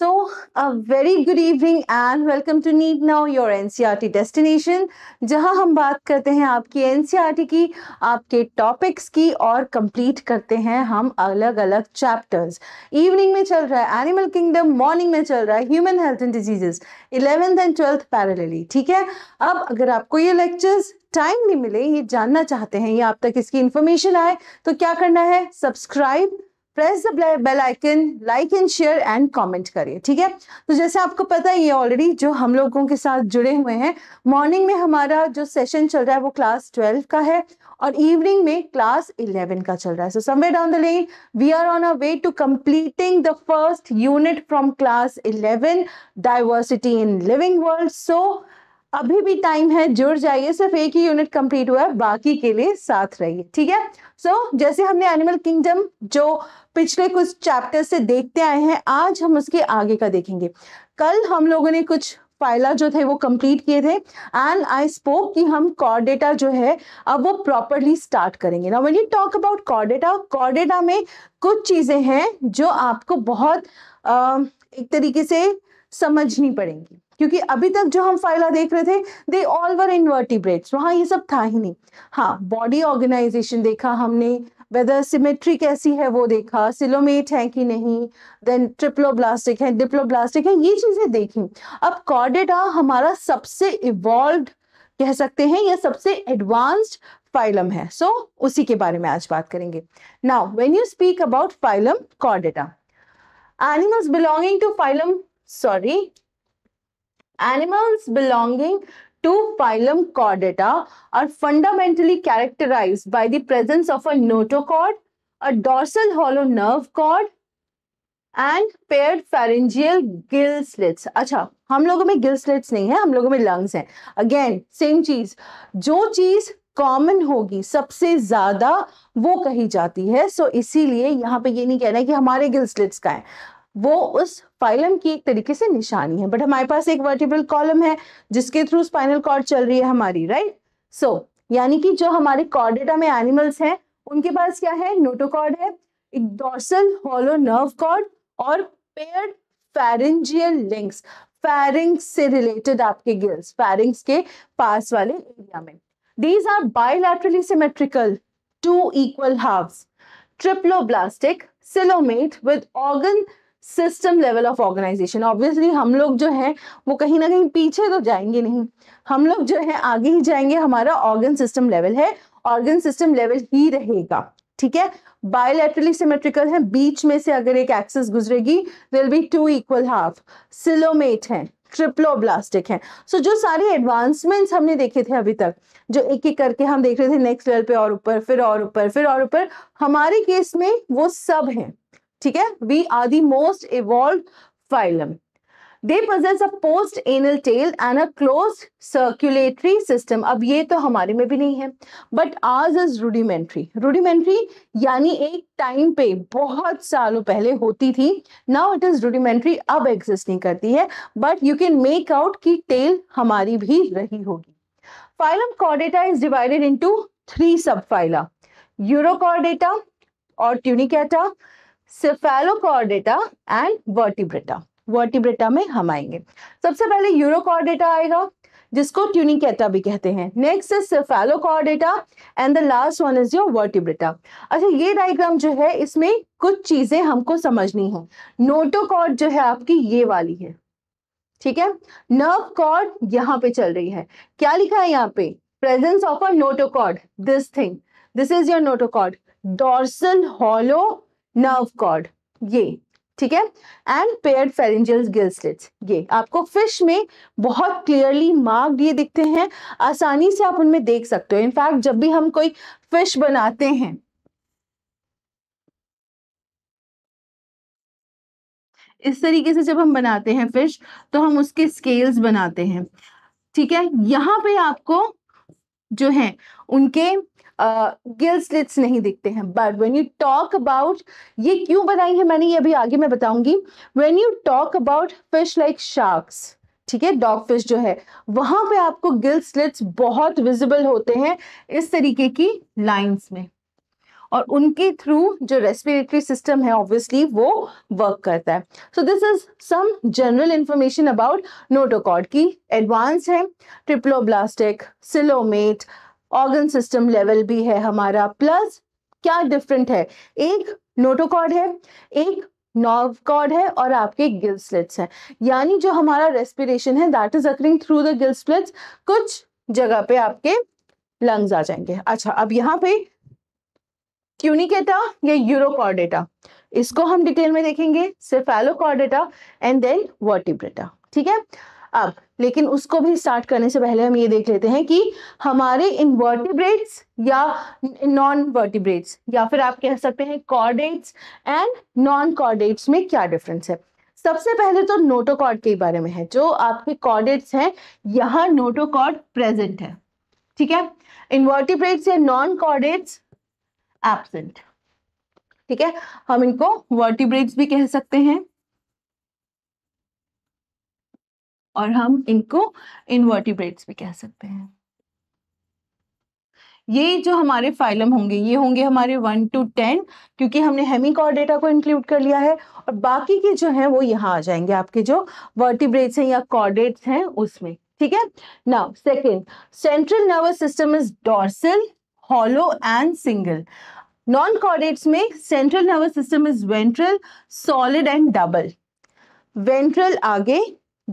So a very good evening and welcome to Need Now Your NCRT e Destination जहां हम बात करते हैं आपकी NCRT e की आपके टॉपिक्स की और कंप्लीट करते हैं हम अलग अलग चैप्टर्स इवनिंग में चल रहा है एनिमल किंगडम मॉर्निंग में चल रहा है human health and diseases eleventh and twelfth parallelly ठीक है अब अगर आपको ये लेक्चर्स टाइम नहीं मिले ये जानना चाहते हैं या आप तक इसकी इन्फॉर्मेशन आए तो क्या करना है subscribe press the bell icon like and share and comment करिए ठीक है तो जैसे आपको पता है ये ऑलरेडी जो हम लोगों के साथ जुड़े हुए हैं मॉर्निंग में हमारा जो सेशन चल रहा है वो क्लास ट्वेल्व का है और इवनिंग में क्लास इलेवन का चल रहा है so someway down the lane we are on a way to completing the first unit from class eleven diversity in living world so अभी भी टाइम है जुड़ जाइए सिर्फ एक ही यूनिट कंप्लीट हुआ है बाकी के लिए साथ रहिए ठीक है सो so, जैसे हमने एनिमल किंगडम जो पिछले कुछ चैप्टर से देखते आए हैं आज हम उसके आगे का देखेंगे कल हम लोगों ने कुछ फाइला जो थे वो कंप्लीट किए थे एंड आई स्पोक कि हम कॉर्डेटा जो है अब वो प्रॉपरली स्टार्ट करेंगे ना when you talk about chordata chordata में कुछ चीज़ें हैं जो आपको बहुत आ, एक तरीके से समझनी पड़ेंगी क्योंकि अभी तक जो हम फाइला देख रहे थे दे ऑल वर इनवर्टिब्रेट्स वहां ये सब था ही नहीं हाँ बॉडी ऑर्गेनाइजेशन देखा हमने वेदर सिमेट्री कैसी है वो देखा सिलोमेट है कि नहीं देन ट्रिप्लोब्लास्टिक है डिप्लोब्लास्टिक है ये चीज़ें देखी अब कॉर्डेटा हमारा सबसे इवॉल्व कह सकते हैं या सबसे एडवांस्ड फाइलम है सो so, उसी के बारे में आज बात करेंगे now when you speak about phylum chordata animals belonging to phylum sorry Animals belonging to phylum Chordata are fundamentally characterized by the presence of a notochord, a dorsal hollow nerve cord, and paired pharyngeal gill slits अच्छा हम लोगों में gill slits नहीं है हम लोगों में lungs हैं अगेन सेम चीज जो चीज कॉमन होगी सबसे ज्यादा वो कही जाती है सो so, इसीलिए यहाँ पे ये नहीं कहना है कि हमारे गिल स्लिट्स का है वो उस फाइलम की एक तरीके से निशानी है बट हमारे पास एक वर्टिब्रल कॉलम है जिसके थ्रू स्पाइनल कॉर्ड चल रही है हमारी राइट right? सो so, यानी कि जो हमारे कॉर्डेटा में एनिमल्स हैं उनके पास क्या है नोटोकॉर्ड है एक डॉर्सल होलो नर्व कॉर्ड और पेयर फेरेंजियल लिंक्स फेरिंग्स से रिलेटेड आपके गिल्स फेरिंग्स के पास वाले एरिया में these are bilaterally symmetrical two equal halves triploblastic coelomate with organ system level of organisation obviously हम लोग जो है वो कहीं ना कहीं पीछे तो जाएंगे नहीं हम लोग जो है आगे ही जाएंगे हमारा ऑर्गन सिस्टम लेवल है ऑर्गन सिस्टम लेवल ही रहेगा ठीक है बायोलेट्रली सिमेट्रिकल है बीच में से अगर एक एक्सेस गुजरेगी will be two equal half coelomate है ट्रिप्लोब्लास्टिक है सो so, जो सारे एडवांसमेंट्स हमने देखे थे अभी तक जो एक एक करके हम देख रहे थे नेक्स्ट लेवल पे और ऊपर फिर और ऊपर फिर और ऊपर हमारे केस में वो सब हैं ठीक है we are the most evolve phylum they possess a post anal tail and a close circulatory system अब ये तो हमारे में भी नहीं है बट आज इज रूडिमेंट्री रूडिमेंट्री यानी एक टाइम पे बहुत सालों पहले होती थी नाउ इट इज रूडिमेंट्री अब एग्जिस्ट नहीं करती है but you can make out की टेल हमारी भी रही होगी phylum chordata is divided into three sub phyla urochordata और tunicata cephalochordata and vertebrata vertebrata में हम आएंगे सबसे पहले यूरोकॉर्डेटा आएगा जिसको ट्यूनिकेटा भी कहते हैं next is cephalochordata and the last one is your vertebrata अच्छा ये डायग्राम जो है इसमें कुछ चीजें हमको समझनी है नोटोकॉर्ड जो है आपकी ये वाली है ठीक है नर्व कॉर्ड यहाँ पे चल रही है क्या लिखा है यहाँ पे presence of a notochord this thing this is your notochord dorsal hollow nerve cord ये ठीक है and pair pharyngeal gill slits ये आपको फिश में बहुत क्लियरली मार्क ये दिखते हैं आसानी से आप उनमें देख सकते हो इनफैक्ट जब भी हम कोई फिश बनाते हैं इस तरीके से जब हम बनाते हैं फिश तो हम उसके स्केल्स बनाते हैं ठीक है यहाँ पे आपको जो है उनके गिल स्लिट्स नहीं दिखते हैं but when you talk about ये क्यों बनाई है मैंने ये अभी आगे मैं बताऊंगी when you talk about fish like sharks ठीक है डॉग फिश जो है वहां पे आपको गिल स्लिट्स बहुत विजिबल होते हैं इस तरीके की लाइंस में और उनके थ्रू जो रेस्पिरेटरी सिस्टम है ऑब्वियसली वो वर्क करता है so this is some general information about notochord की एडवांस है triploblastic coelomate organ system level भी है हमारा प्लस क्या डिफरेंट है एक नोटोकॉर्ड है एक नॉर्व कॉर्ड है और आपके गिल स्लिट्स है यानी जो हमारा रेस्पिरेशन है that is occurring through the gill slits कुछ जगह पे आपके लंग्स आ जाएंगे अच्छा अब यहाँ पे क्यूनिकेटा या यूरोकॉर्डेटा इसको हम डिटेल में देखेंगे सिर्फ एलोकॉर्डेटा एंड देन वर्टिब्रेटा ठीक है अब लेकिन उसको भी स्टार्ट करने से पहले हम ये देख लेते हैं कि हमारे इनवर्टिब्रेट्स या नॉन वर्टिब्रेट्स या फिर आप कह सकते हैं कॉर्डेट्स एंड नॉन कॉर्डेट्स में क्या डिफरेंस है सबसे पहले तो नोटोकॉर्ड के बारे में है जो आपके कॉर्डेट्स हैं यहाँ नोटोकॉर्ड प्रेजेंट है ठीक है इनवर्टिब्रेट्स या नॉन कॉर्डेट्स एबसेंट ठीक है हम इनको वर्टिब्रेट्स भी कह सकते हैं और हम इनको इनवर्टिब्रेट्स भी कह सकते हैं ये जो हमारे फाइलम होंगे ये होंगे हमारे वन टू टेन क्योंकि हमने हेमिकॉर्डेटा को इंक्लूड कर लिया है और बाकी के जो हैं वो यहाँ आ जाएंगे आपके जो वर्टिब्रेट्स हैं या कॉर्डेट्स हैं उसमें ठीक है now second central nervous system is dorsal hollow and single non chordates में central nervous system is ventral solid and double ventral आगे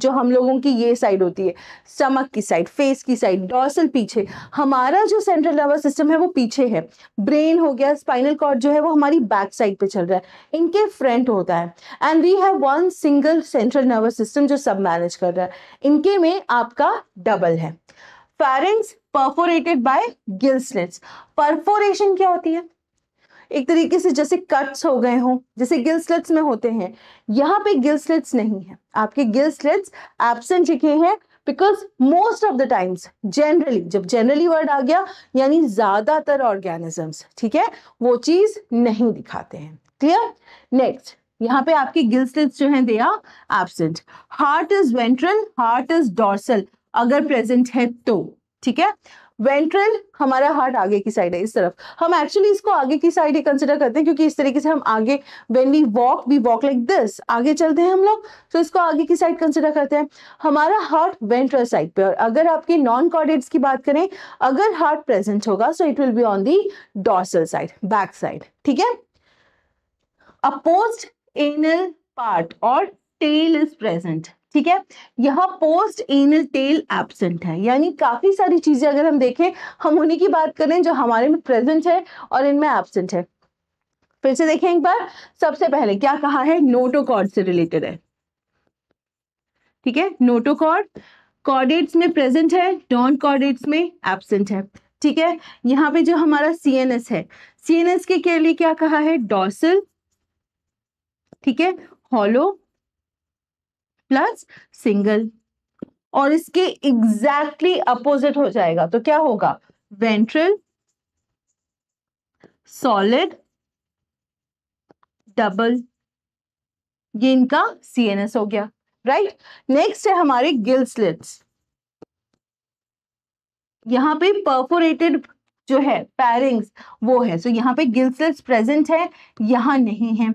जो हम लोगों की ये साइड होती है स्टमक की साइड फेस की साइड डॉर्सल पीछे हमारा जो सेंट्रल नर्वस सिस्टम है वो पीछे है ब्रेन हो गया स्पाइनल कॉर्ड जो है वो हमारी बैक साइड पे चल रहा है इनके फ्रंट होता है and we have one single central nervous system जो सब मैनेज कर रहा है इनके में आपका डबल है pharynx perforated by gill perforation क्या होती है एक तरीके से जैसे कट्स हो गए हों जैसे गिल स्लिट्स में होते हैं यहाँ पे गिल स्लिट्स नहीं है आपके गिल स्लिट्स एबसेंट लिखे हैं because most of the times generally जब जनरली वर्ड आ गया यानी ज्यादातर ऑर्गेनिजम्स ठीक है वो चीज नहीं दिखाते हैं क्लियर नेक्स्ट यहाँ पे आपके गिल स्लिट्स जो हैं they are absent heart is ventral heart is dorsal अगर प्रेजेंट है तो ठीक है वेंट्रल हमारा हार्ट आगे की साइड है इस तरफ हम एक्चुअली इसको आगे की साइड ही कंसिडर करते हैं क्योंकि इस तरीके से हम आगे when we walk we walk like this आगे चलते हैं हम लोग तो इसको आगे की साइड कंसिडर करते हैं हमारा हार्ट वेंट्रल साइड पे और अगर आपके नॉन कॉर्डेट्स की बात करें अगर हार्ट प्रेजेंट होगा so it will be on the dorsal side back side ठीक है अपोज एनल पार्ट और टेल इज प्रेजेंट ठीक है यहाँ पोस्ट एनल टेल एबसेंट है यानी काफी सारी चीजें अगर हम देखें हम उन्हीं की बात करें जो हमारे में प्रेजेंट है और इनमें एबसेंट है फिर से देखें एक बार सबसे पहले क्या कहा है नोटोकॉर्ड से रिलेटेड है ठीक है नोटोकॉर्ड कॉर्डेट्स में प्रेजेंट है डॉन कॉर्डेट्स में एबसेंट है ठीक है यहाँ पे जो हमारा सीएनएस है सीएनएस के, के लिए क्या कहा है डॉसल ठीक है हॉलो प्लस सिंगल और इसके एग्जैक्टली exactly अपोजिट हो जाएगा तो क्या होगा वेंट्रल सॉलिड डबल ये इनका सीएनएस हो गया राइट नेक्स्ट है हमारे गिल स्लिट्स यहां पे परफोरेटेड जो है पैरिंग्स वो है सो so, यहां पे गिल स्लिट्स प्रेजेंट है यहां नहीं है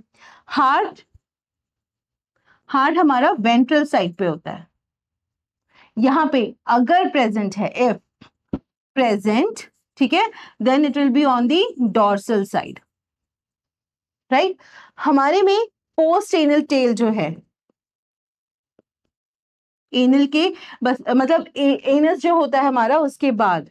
हार्ट हार्ट हमारा वेंट्रल साइड पे होता है यहां पे अगर प्रेजेंट है इफ प्रेजेंट ठीक है then it will be on the dorsal side right हमारे में पोस्ट एनल टेल जो है एनल के बस मतलब ए, एनस जो होता है हमारा उसके बाद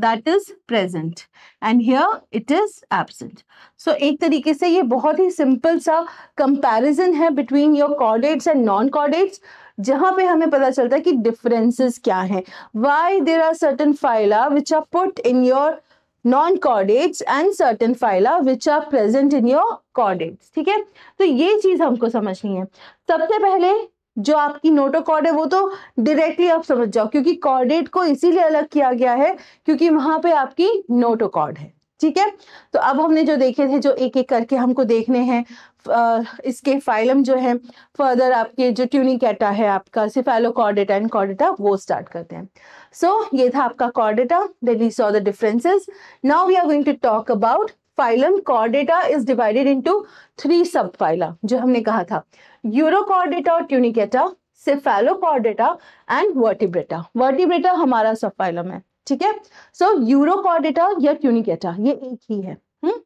that is present and here it is absent so एक तरीके से ये बहुत ही सिंपल सा कंपैरिजन है between your chordates and non chordates जहाँ पे हमें पता चलता है कि डिफरेंसेस क्या हैं why there are certain phyla which are put in your non chordates and certain phyla which are present in your chordates ठीक है तो ये चीज़ हमको समझनी है सबसे पहले जो आपकी नोटोकॉर्ड है वो तो डायरेक्टली आप समझ जाओ क्योंकि कॉर्डेट को इसीलिए अलग किया गया है क्योंकि वहां पे आपकी नोटोकॉर्ड है ठीक है तो अब हमने जो देखे थे जो एक एक करके हमको देखने हैं इसके फाइलम जो है फर्दर आपके जो ट्यूनिकेटा है आपका सिफेलो कॉर्डेटा एंड कॉर्डेटा वो स्टार्ट करते हैं सो so, ये था आपका chordata then we saw the differences now we are going to talk about phylum chordata is divided to three sub phyla जो हमने कहा था यूरोकॉर्डेटा और tunicata cephalochordata and vertebrata vertebrata हमारा सफाइलम है ठीक है सो यूरोकॉर्डेटा या ट्यूनिकेटा ये एक ही है हुँ? हम्म?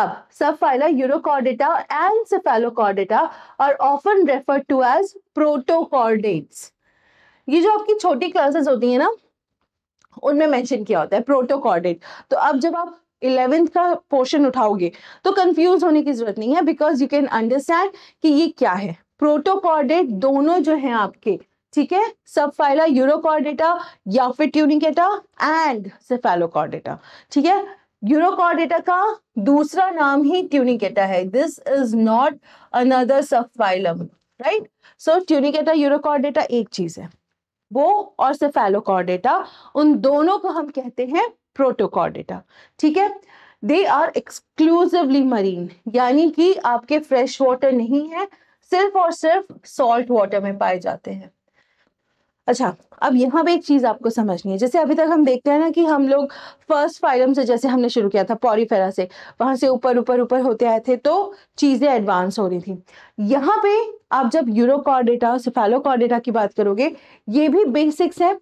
अब sub phyla urochordata and cephalochordata और often refer to as protochordates ये जो आपकी छोटी क्लासेस होती है ना उनमें मेंशन किया होता है प्रोटोकॉर्डेट तो अब जब आप इलेवेंथ का पोर्शन उठाओगे तो कंफ्यूज होने की जरूरत नहीं है बिकॉज यू कैन अंडरस्टैंड कि ये क्या है प्रोटोकॉर्डेट दोनों जो है आपके ठीक है सब फाइला यूरोकॉर्डेटा या फिर ट्यूनिकेटा एंड सेफेलोकॉर्डेटा ठीक है यूरोकॉर्डेटा का दूसरा नाम ही ट्यूनिकेटा है this is not another sub phylum right so tunicata urochordata एक चीज है वो और सेफेलोकॉर्डेटा उन दोनों को हम कहते हैं प्रोटोकॉर्डेटा ठीक है दे आर एक्सक्लूसिवली मरीन यानी कि आपके फ्रेश वाटर नहीं है सिर्फ और सिर्फ सॉल्ट वाटर में पाए जाते हैं अच्छा अब यहाँ पे एक चीज़ आपको समझनी है जैसे अभी तक हम देखते हैं ना कि हम लोग फर्स्ट फाइलम से जैसे हमने शुरू किया था पॉरीफेरा से वहां से ऊपर ऊपर ऊपर होते आए थे तो चीज़ें एडवांस हो रही थी यहाँ पे आप जब यूरोकॉर्डेटा सिफेलोकॉर्डेटा की बात करोगे ये भी बेसिक्स है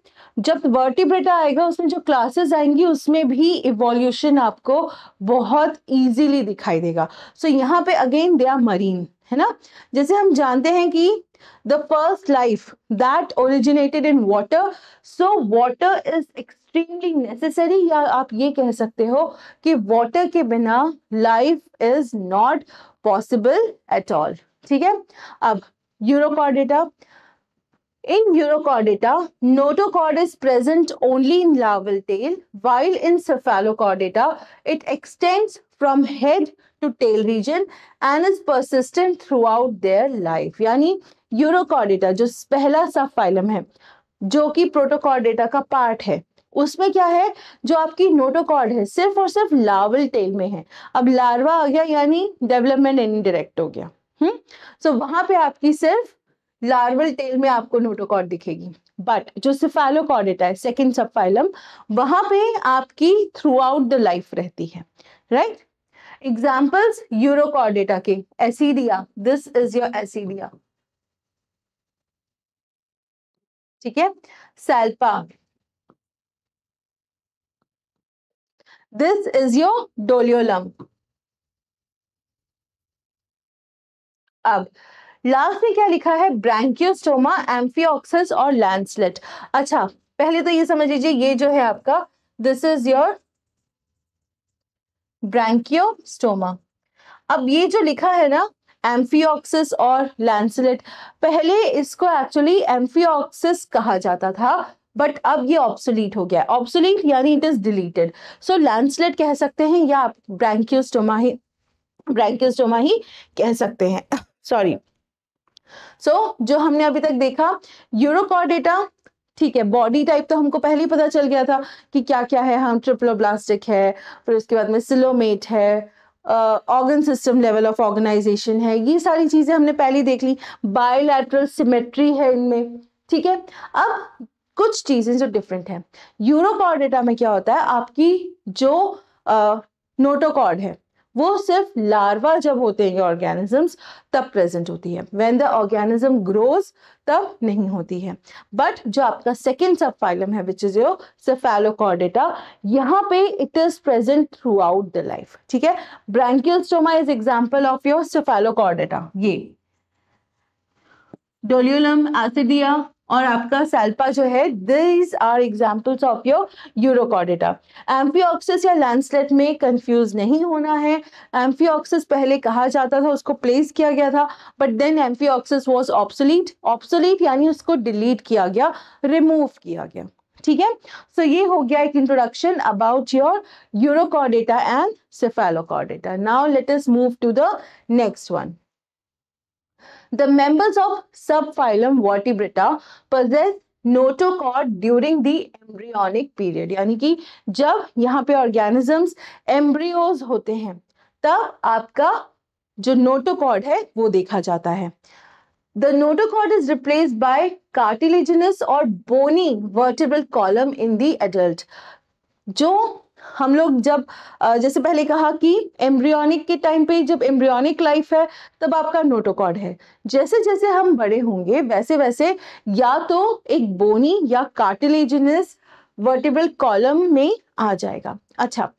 जब वर्टिब्रेटा आएगा उसमें जो क्लासेस आएंगी उसमें भी इवोल्यूशन आपको बहुत ईजिली दिखाई देगा सो so, यहाँ पे अगेन दे आर मरीन है ना जैसे हम जानते हैं कि the first life that originated in water so water is extremely necessary या आप ये कह सकते हो water life is not possible at all ठीक है अब In Eurochordata, notochord is present only in larval tail, while in cephalochordata, it extends from head to tail region and is persistent throughout their life. Yani urochordata जो पहला सब phylum है जो कि Protochordata का पार्ट है उसमें क्या है जो आपकी नोटोकॉर्ड है सिर्फ और सिर्फ लावल टेल में है अब लार्वा आ गया यानी डेवलपमेंट इनडायरेक्ट हो गया हम्म सो so, वहां पे आपकी सिर्फ लार्वल टेल में आपको नोटोकॉर्ड दिखेगी बट जो सिफेलोकॉर्डेटा है सेकेंड सब फाइलम वहां पे आपकी थ्रू आउट द लाइफ रहती है राइट एग्जाम्पल्स यूरोकॉर्डेटा के ascidia this is your ascidia ठीक है salpa this is your doliolum अब लास्ट में क्या लिखा है ब्रैंकियोस्टोमा एम्फियोक्सिस और लैंसलेट अच्छा पहले तो ये समझ लीजिए ये जो है आपका दिस इज योर ब्रैंकियोस्टोमा अब ये जो लिखा है ना एम्फियोक्सिस और लैंसलेट पहले इसको एक्चुअली एम्फियोक्सिस कहा जाता था बट अब ये ऑब्सोलीट हो गया ऑब्सोलीट यानी it is deleted so lancelet कह सकते हैं या आप ब्रैंक्योस्टोमा ही ब्रैंक्योस्टोमा ही कह सकते हैं सॉरी सो so, जो हमने अभी तक देखा यूरोकॉडेटा ठीक है बॉडी टाइप तो हमको पहले ही पता चल गया था कि क्या क्या है हम हाँ, ट्रिप्लोब्लास्टिक है फिर उसके बाद में सिलोमेट है organ system level of organisation है ये सारी चीज़ें हमने पहले देख ली बायोलैटरल सिमेट्री है इनमें ठीक है अब कुछ चीज़ें जो डिफरेंट हैं यूरोकॉर्डेटा में क्या होता है आपकी जो नोटोकॉर्ड है वो सिर्फ लार्वा जब होते हैं ऑर्गेनिजम्स तब प्रेजेंट होती है व्हेन द ऑर्गेनिज्म ग्रोज तब नहीं होती है बट जो आपका सेकेंड सब फाइलम है विच इज योर सेफेलोकॉर्डेटा यहाँ पे it is present throughout the life ठीक है branchiostoma is example of your cephalochordata ये डोल्यूलम एसिडिया और आपका सेल्पा जो है this are examples of your urochordata amphi या लैंडस्लेट में कंफ्यूज नहीं होना है एम्फियोक्सिस पहले कहा जाता था उसको प्लेस किया गया था but then amphioxus was obsolete obsolete यानी उसको डिलीट किया गया रिमूव किया गया ठीक है सो ये हो गया एक introduction about your urochordata and cephalochordata now let's move to the next one The members of subphylum vertebrata possess notochord during the embryonic period यानी कि जब यहाँ पे ऑर्गेनिजम्स एम्ब्रियोज होते हैं तब आपका जो नोटोकॉर्ड है वो देखा जाता है The notochord is replaced by cartilaginous or bony vertebral column in the adult. जो हम लोग जब जैसे पहले कहा कि एम्ब्रियोनिक के टाइम पे जब एम्ब्रियोनिक लाइफ है तब आपका नोटोकॉड है जैसे जैसे हम बड़े होंगे वैसे वैसे या तो एक बोनी या कार्टिलेजिनस वर्टिबल कॉलम में आ जाएगा अच्छा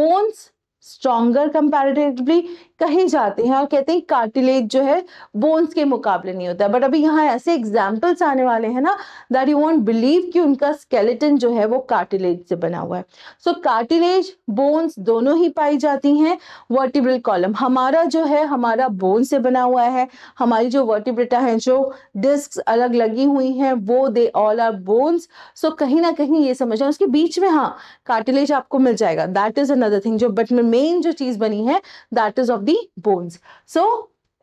बोन्स स्ट्रॉन्गर कंपेरेटिवली कहे जाते हैं और कहते हैं कार्टिलेज जो है बोन्स के मुकाबले नहीं होता बट अभी यहाँ ऐसे एग्जाम्पल्स आने वाले हैं ना दैट यू वॉन्ट बिलीव कि उनका स्केलेटन जो है वो कार्टिलेज से बना हुआ है सो कार्टिलेज बोन्स दोनों ही पाई जाती हैं वर्टिब्रल कॉलम हमारा जो है हमारा बोन से बना हुआ है हमारी जो वर्टिब्रेटा है जो डिस्क अलग लगी हुई हैं वो they all are bones so कहीं ना कहीं ये समझ उसके बीच में हाँ कार्टिलेज आपको मिल जाएगा दैट इज अनदर थिंग जो बट मेन जो चीज़ बनी है that is of the the bones. So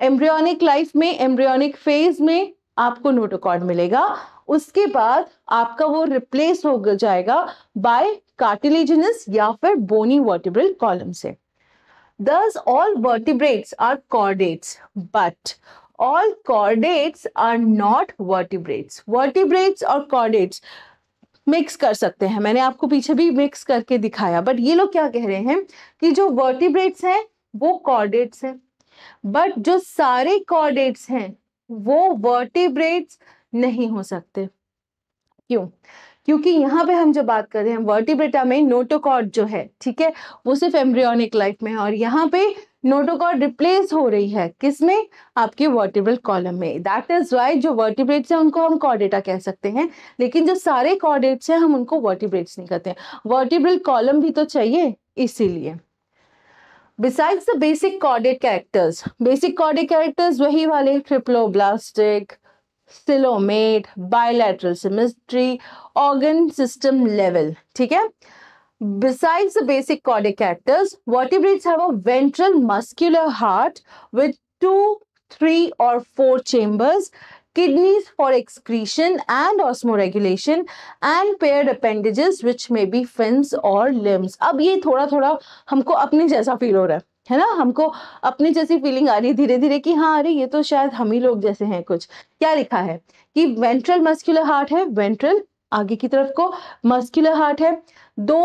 embryonic life में embryonic phase में आपको नोटोकॉर्ड मिलेगा उसके बाद आपका वो रिप्लेस हो जाएगा बाय कार्टिलेजिनस या फिर बोनी वर्टिब्रल कॉलम से thus all vertebrates are chordates but all chordates are not vertebrates vertebrates और chordates मिक्स कर सकते हैं मैंने आपको पीछे भी मिक्स करके दिखाया बट ये लोग क्या कह रहे हैं कि जो वर्टिब्रेट्स हैं वो कॉर्डेट्स हैं बट जो सारे कॉर्डेट्स हैं वो वर्टिब्रेट्स नहीं हो सकते क्यों क्योंकि यहाँ पे हम जो बात कर रहे हैं वर्टिब्रेटा में नोटोकॉर्ड जो है ठीक है वो सिर्फ एम्ब्रियोनिक लाइफ में है और यहाँ पे नोटोकॉर्ड रिप्लेस हो रही है किसमें आपके वर्टिब्रल कॉलम में दैट इज वाई जो वर्टिब्रेट्स हैं उनको हम कॉर्डेटा कह सकते हैं लेकिन जो सारे कॉर्डेट्स हैं हम उनको वर्टिब्रेट्स नहीं कहते हैं वर्टिब्रल कॉलम भी तो चाहिए इसीलिए besides the basic chordate characters basic chordate characters वही वाले triploblastic coelomate bilateral symmetry organ system level ठीक है besides the basic chordate characters vertebrates have ventral muscular heart with two three और four chambers kidneys for excretion and osmoregulation and paired appendages which may be fins or limbs अब ये थोड़ा थोड़ा हमको अपने जैसा फील हो रहा है है ना हमको अपनी जैसी फीलिंग आ रही है धीरे धीरे कि हाँ अरे ये तो शायद हम ही लोग जैसे हैं कुछ क्या लिखा है कि वेंट्रल मस्कुलर हार्ट है वेंट्रल आगे की तरफ को मस्कुलर हार्ट है दो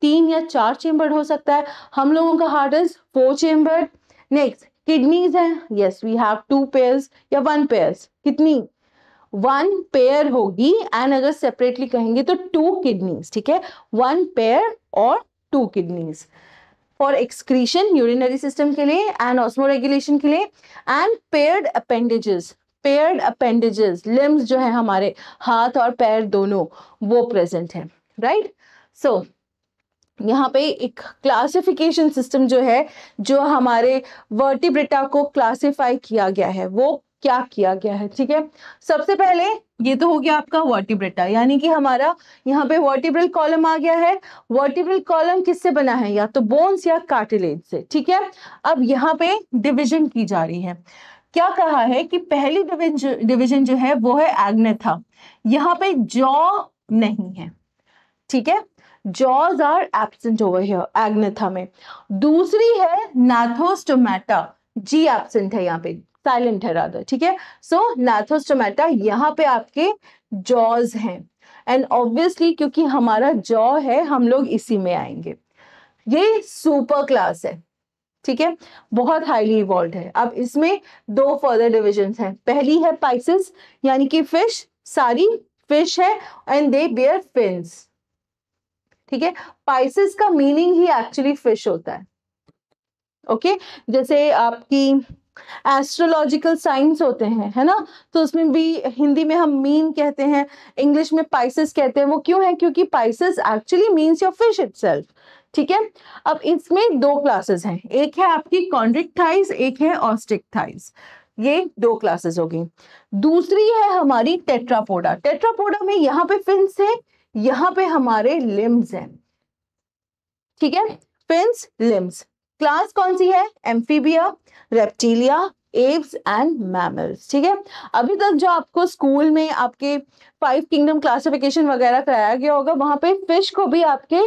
तीन या चार चेम्बर्ड हो सकता है हम लोगों का heart is four chambered next kidneys है yes we have two pairs या वन पेयर्स कितनी वन पेयर होगी एंड अगर सेपरेटली कहेंगे तो टू किडनीज ठीक है वन पेयर और two kidneys for excretion urinary system के लिए एंड ऑस्मो रेगुलेशन के लिए and paired appendages paired appendages limbs जो है हमारे हाथ और पैर दोनों वो प्रेजेंट है राइट सो यहाँ पे एक क्लासिफिकेशन सिस्टम जो है जो हमारे वर्टिब्रेटा को क्लासिफाई किया गया है वो क्या किया गया है ठीक है सबसे पहले ये तो हो गया आपका वर्टिब्रेटा यानी कि हमारा यहाँ पे वर्टिब्रल कॉलम आ गया है वर्टिब्रल कॉलम किससे बना है या तो बोन्स या कार्टिलेज से ठीक है अब यहाँ पे डिविजन की जा रही है क्या कहा है कि पहली डिविजन जो है वो है एग्नेथा यहाँ पे जॉ नहीं है ठीक है jaws are absent over here agnatha में दूसरी है नाथोस्टोमेटा जी एबसेंट है यहाँ पे साइलेंट है राधा ठीक है सो नाथोस्टोमेटा यहाँ पे आपके जॉज हैं एंड ऑब्वियसली क्योंकि हमारा जॉ है हम लोग इसी में आएंगे ये सुपर क्लास है ठीक है बहुत हाईली इवॉल्व है अब इसमें दो फर्दर डिविजन हैं पहली है पाइसिस यानी कि फिश सारी फिश है एंड दे बियर फिंस ठीक है पाइसिस का मीनिंग ही एक्चुअली फिश होता है ओके okay? जैसे आपकी एस्ट्रोलॉजिकल साइंस होते हैं है ना तो उसमें भी हिंदी में हम मीन कहते हैं इंग्लिश में पाइसिस कहते हैं वो क्यों है क्योंकि pisces actually means your fish it ठीक है अब इसमें दो क्लासेस हैं एक है आपकी कॉन्ड्रिक्टाइज एक है ऑस्टिकथाइज ये दो क्लासेस होगी दूसरी है हमारी टेट्रापोडा टेट्रापोडा में यहाँ पे फिन्स है यहां पे हमारे लिम्स हैं ठीक है फिंस लिम्स क्लास कौन सी है amphibia reptilia aves and mammals ठीक है अभी तक जो आपको स्कूल में आपके फाइव किंगडम क्लासिफिकेशन वगैरह कराया गया होगा वहां पे फिश को भी आपके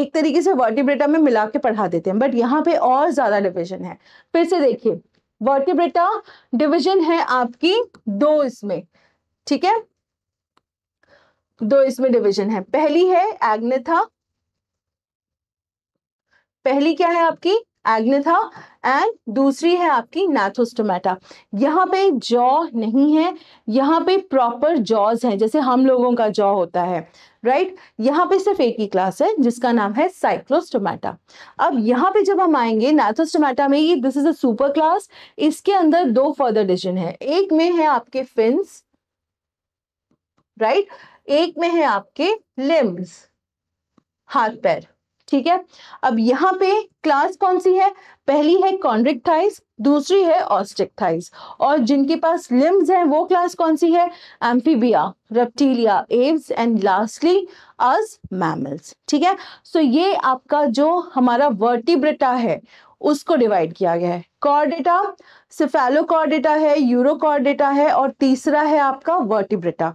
एक तरीके से वर्टिब्रेटा में मिला के पढ़ा देते हैं बट यहाँ पे और ज्यादा डिविजन है फिर से देखिए वर्टिब्रेटा डिविजन है आपकी दो इसमें ठीक है दो इसमें डिवीजन है पहली है एग्नेथा पहली क्या है आपकी एग्नेथा एंड दूसरी है आपकी नैथोस्टोमेटा यहाँ पे जॉ नहीं है यहाँ पे प्रॉपर जॉज हैं जैसे हम लोगों का जॉ होता है राइट right? यहाँ पे सिर्फ एक ही क्लास है जिसका नाम है साइक्लोस्टोमेटा अब यहाँ पे जब हम आएंगे नैथोस्टोमेटा में ये this is a super class इसके अंदर दो फर्दर डिजन है एक में है आपके फिन्स राइट right? एक में है आपके लिम्स हाथ पैर ठीक है अब यहाँ पे क्लास कौन सी है पहली है कॉन्ड्रिक्थाइज दूसरी है ऑस्टिकथाइज और जिनके पास लिम्स हैं वो क्लास कौन सी है amphibia reptilia aves and lastly us mammals ठीक है सो so ये आपका जो हमारा वर्टिब्रेटा है उसको डिवाइड किया गया है कॉर्डेटा सिफेलोकॉर्डेटा है यूरोकॉर्डेटा है और तीसरा है आपका वर्टिब्रेटा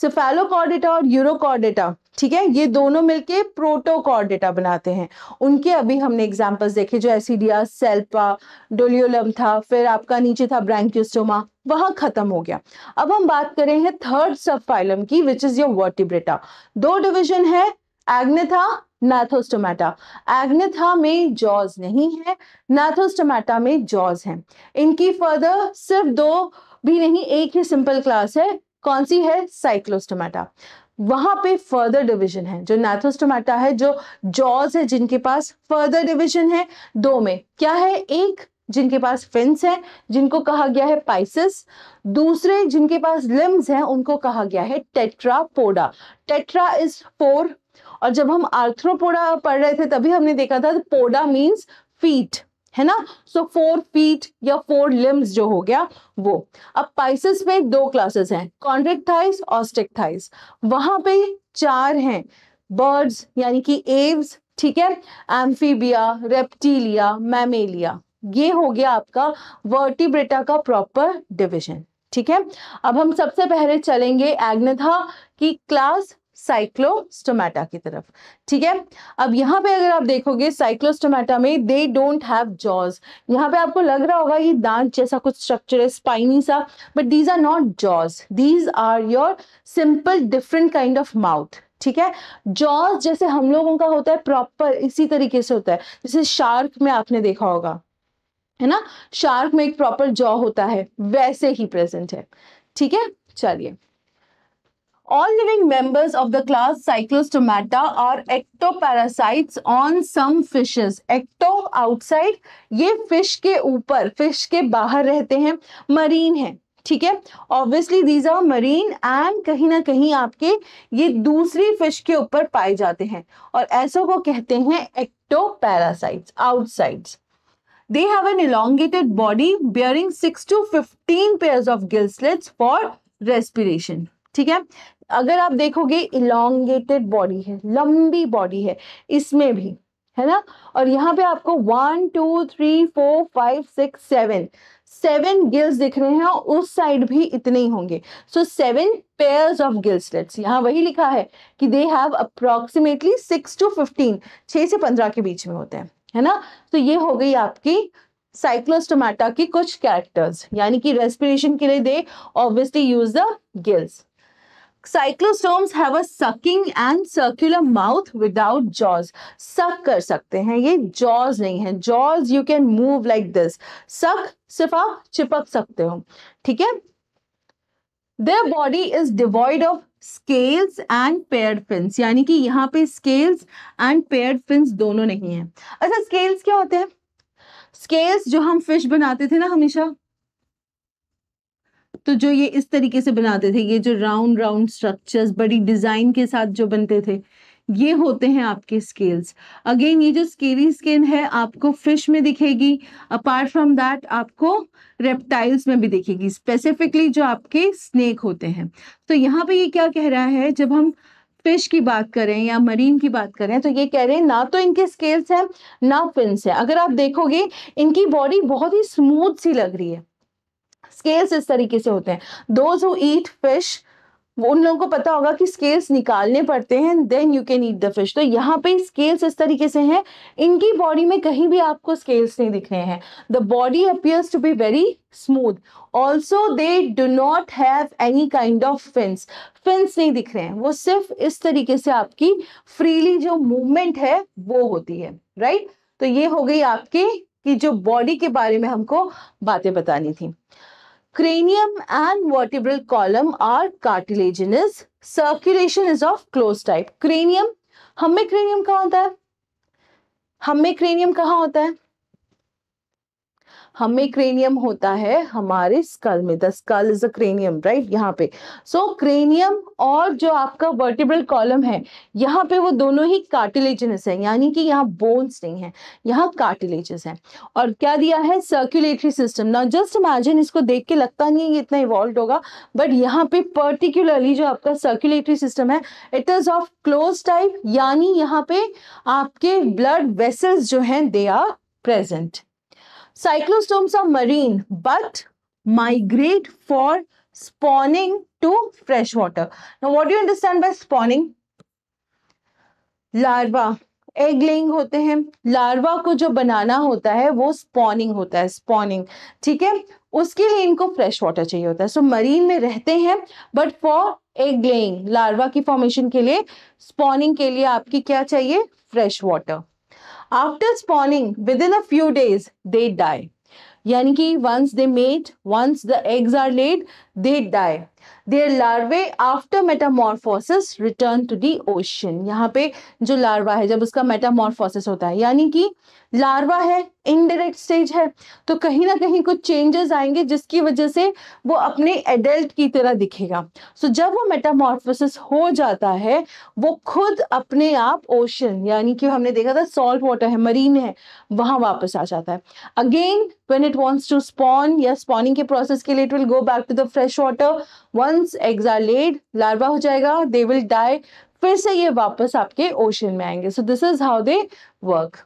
सिफेलोकॉर्डेटा और यूरोकॉर्डेटा ठीक है ये दोनों मिलके प्रोटोकॉर्डेटा बनाते हैं उनके अभी हमने एग्जांपल्स देखे जो एसिडिया सेल्पा डोलियोलम था फिर आपका नीचे था ब्रैंक्यूस्टोमा वहां खत्म हो गया अब हम बात करें हैं थर्ड सब फाइलम की विच इज योर वर्टिब्रेटा दो डिविजन है एग्नेथा नैथोस्टोमैटा एग्नेथा में जॉज नहीं है नैथोस्टोमैटा में जॉज है इनकी फर्दर सिर्फ दो भी नहीं एक ही सिंपल क्लास है कौन सी है साइक्लोस्टोमेटा वहां पे फर्दर डिवीजन है जो नैथोस्टोमेटा है जो जॉज है जिनके पास फर्दर डिवीजन है दो में क्या है एक जिनके पास फिंस है जिनको कहा गया है पाइसिस दूसरे जिनके पास लिम्स हैं उनको कहा गया है टेट्रापोडा टेट्रा इज फोर और जब हम आर्थ्रोपोडा पढ़ रहे थे तभी हमने देखा था पोडा मीन्स फीट है ना सो फोर फीट या फोर लिम्स जो हो गया वो अब पाइसिस में दो क्लासेस हैं कॉन्ट्रेक्टाइज और स्टेक्टाइज वहां पे चार हैं बर्ड्स यानी कि एव्स ठीक है एम्फीबिया रेप्टीलिया मैमेलिया ये हो गया आपका वर्टिब्रेटा का प्रॉपर डिविजन ठीक है अब हम सबसे पहले चलेंगे एग्नेथा की क्लास साइक्लोस्टोमेटा की तरफ ठीक है अब यहाँ पे अगर आप देखोगे साइक्लोस्टोमेटा में दे डोंट हैव जॉज यहाँ पे आपको लग रहा होगा ये दांत जैसा कुछ स्ट्रक्चर है स्पाइनी सा but these are not jaws these are your simple different kind of mouth ठीक है जॉज जैसे हम लोगों का होता है प्रॉपर इसी तरीके से होता है जैसे शार्क में आपने देखा होगा है ना शार्क में एक प्रॉपर जॉ होता है वैसे ही प्रेजेंट है ठीक है चलिए All living members of the class Cyclostomata are ectoparasites on some fishes. Ecto outside, ये fish के ऊपर fish के बाहर रहते हैं marine हैं ठीक है obviously these are marine and कहीं ना कहीं आपके ये दूसरी फिश के ऊपर पाए जाते हैं और ऐसों को कहते हैं ectoparasites outsides They have an elongated body bearing 6 to 15 pairs of gill slits for respiration. ठीक है अगर आप देखोगे इलोंगेटेड बॉडी है लंबी बॉडी है इसमें भी है ना और यहाँ पे आपको one two three four five six seven seven gills दिख रहे हैं और उस साइड भी इतने ही होंगे so seven pairs of gill slits यहाँ वही लिखा है कि they have approximately six to fifteen छः से पंद्रह के बीच में होते हैं है ना तो ये हो गई आपकी साइक्लोस्टोमेटा की कुछ कैरेक्टर्स यानी कि रेस्पिरेशन के लिए they obviously use the gills cyclostomes have a sucking and circular mouth without jaws suck कर सकते हैं ये जॉज नहीं है jaws you can move like this suck सिर्फ आप चिपक सकते हो ठीक है their body is devoid of scales and pair fins यानी कि यहाँ पे स्केल्स एंड पेयर फिन्स दोनों नहीं है अच्छा स्केल्स क्या होते हैं स्केल्स जो हम फिश बनाते थे ना हमेशा तो जो ये इस तरीके से बनाते थे ये जो राउंड राउंड स्ट्रक्चर्स बड़ी डिज़ाइन के साथ जो बनते थे ये होते हैं आपके स्केल्स अगेन ये जो स्केली स्किन है आपको फिश में दिखेगी अपार्ट फ्रॉम दैट आपको रेप्टाइल्स में भी दिखेगी स्पेसिफिकली जो आपके स्नेक होते हैं तो यहाँ पे ये क्या कह रहा है जब हम फिश की बात करें या मरीन की बात करें तो ये कह रहे हैं ना तो इनके स्केल्स हैं ना फिंस है अगर आप देखोगे इनकी बॉडी बहुत ही स्मूथ सी लग रही है स्केल्स इस तरीके से होते हैं दोज हु ईट फिश उन लोगों को पता होगा कि स्केल्स निकालने पड़ते हैं then you can eat the fish तो यहाँ पे स्केल्स इस तरीके से हैं इनकी बॉडी में कहीं भी आपको स्केल्स नहीं दिख रहे हैं the body appears to be very smooth also they do not have any kind of fins fins नहीं दिख रहे हैं वो सिर्फ इस तरीके से आपकी फ्रीली जो मूवमेंट है वो होती है राइट right? तो ये हो गई आपके कि जो बॉडी के बारे में हमको बातें बतानी थी cranium and vertebral column are cartilaginous. Circulation is of closed type. Cranium, हमें cranium कहाँ होता है? हमें cranium कहाँ होता है? हमें क्रेनियम होता है हमारे स्कल में the skull is a cranium right यहाँ पे सो so, क्रेनियम और जो आपका वर्टिब्रल कॉलम है यहाँ पे वो दोनों ही कार्टिलेजनस है यानी कि यहाँ बोन्स नहीं है यहाँ कार्टिलेजेस है और क्या दिया है सर्क्यूलेटरी सिस्टम ना जस्ट इमेजिन इसको देख के लगता नहीं है इतना इवॉल्व होगा बट यहाँ पे पर्टिकुलरली जो आपका सर्क्यूलेटरी सिस्टम है it is of close type यानी यहाँ पे आपके ब्लड वेसल्स जो हैं they are present Cyclostomes are marine but migrate for spawning to fresh water. Now what do you understand by spawning? Larva egg laying होते हैं larva को जो बनाना होता है वो स्पॉनिंग होता है स्पॉनिंग ठीक है उसके लिए इनको फ्रेश वाटर चाहिए होता है सो so, मरीन में रहते हैं but for egg laying larva की फॉर्मेशन के लिए स्पॉनिंग के लिए आपकी क्या चाहिए fresh water After spawning, within a few days, they die. Yani ki once they mate, once the eggs are laid, they die. Their larvae after metamorphosis return to the ocean. यहाँ पे जो larva है जब उसका metamorphosis होता है यानी कि larva है indirect stage है तो कहीं ना कहीं कुछ changes आएंगे जिसकी वजह से वो अपने adult की तरह दिखेगा सो so, जब वो metamorphosis हो जाता है वो खुद अपने आप ocean यानी कि हमने देखा था salt water है marine है वहाँ वापस आ जाता है again when it wants to spawn या spawning के process के लिए it will go back to the fresh fresh water once eggs are laid larva हो जाएगा दे विल डाई फिर से ये वापस आपके ओशन में आएंगे so this is how they work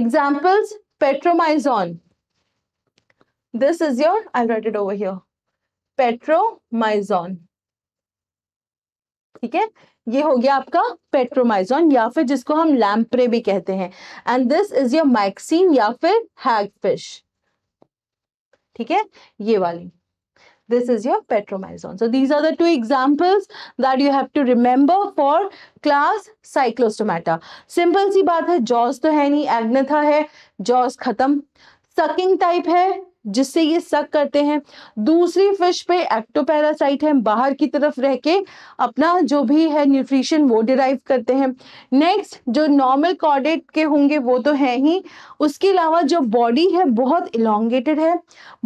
examples petromyzon this is your I write it over here petromyzon ठीक है ये हो गया आपका पेट्रोमाइजोन या फिर जिसको हम लैम्प्रे भी कहते हैं and this is your myxine या फिर हैगफिश ठीक है ये वाली This is your petromyzone So these are the two examples that you have to remember for class cyclostomata simple si baat hai jaws to hai नहीं agnatha hai jaws khatam sucking type hai जिससे ये सक करते हैं दूसरी fish पे ectoparasite है बाहर की तरफ रह के अपना जो भी है न्यूट्रिशन वो डिराइव करते हैं नेक्स्ट जो नॉर्मल कॉर्डेट के होंगे वो तो है ही उसके अलावा जो बॉडी है बहुत इलांगेटेड है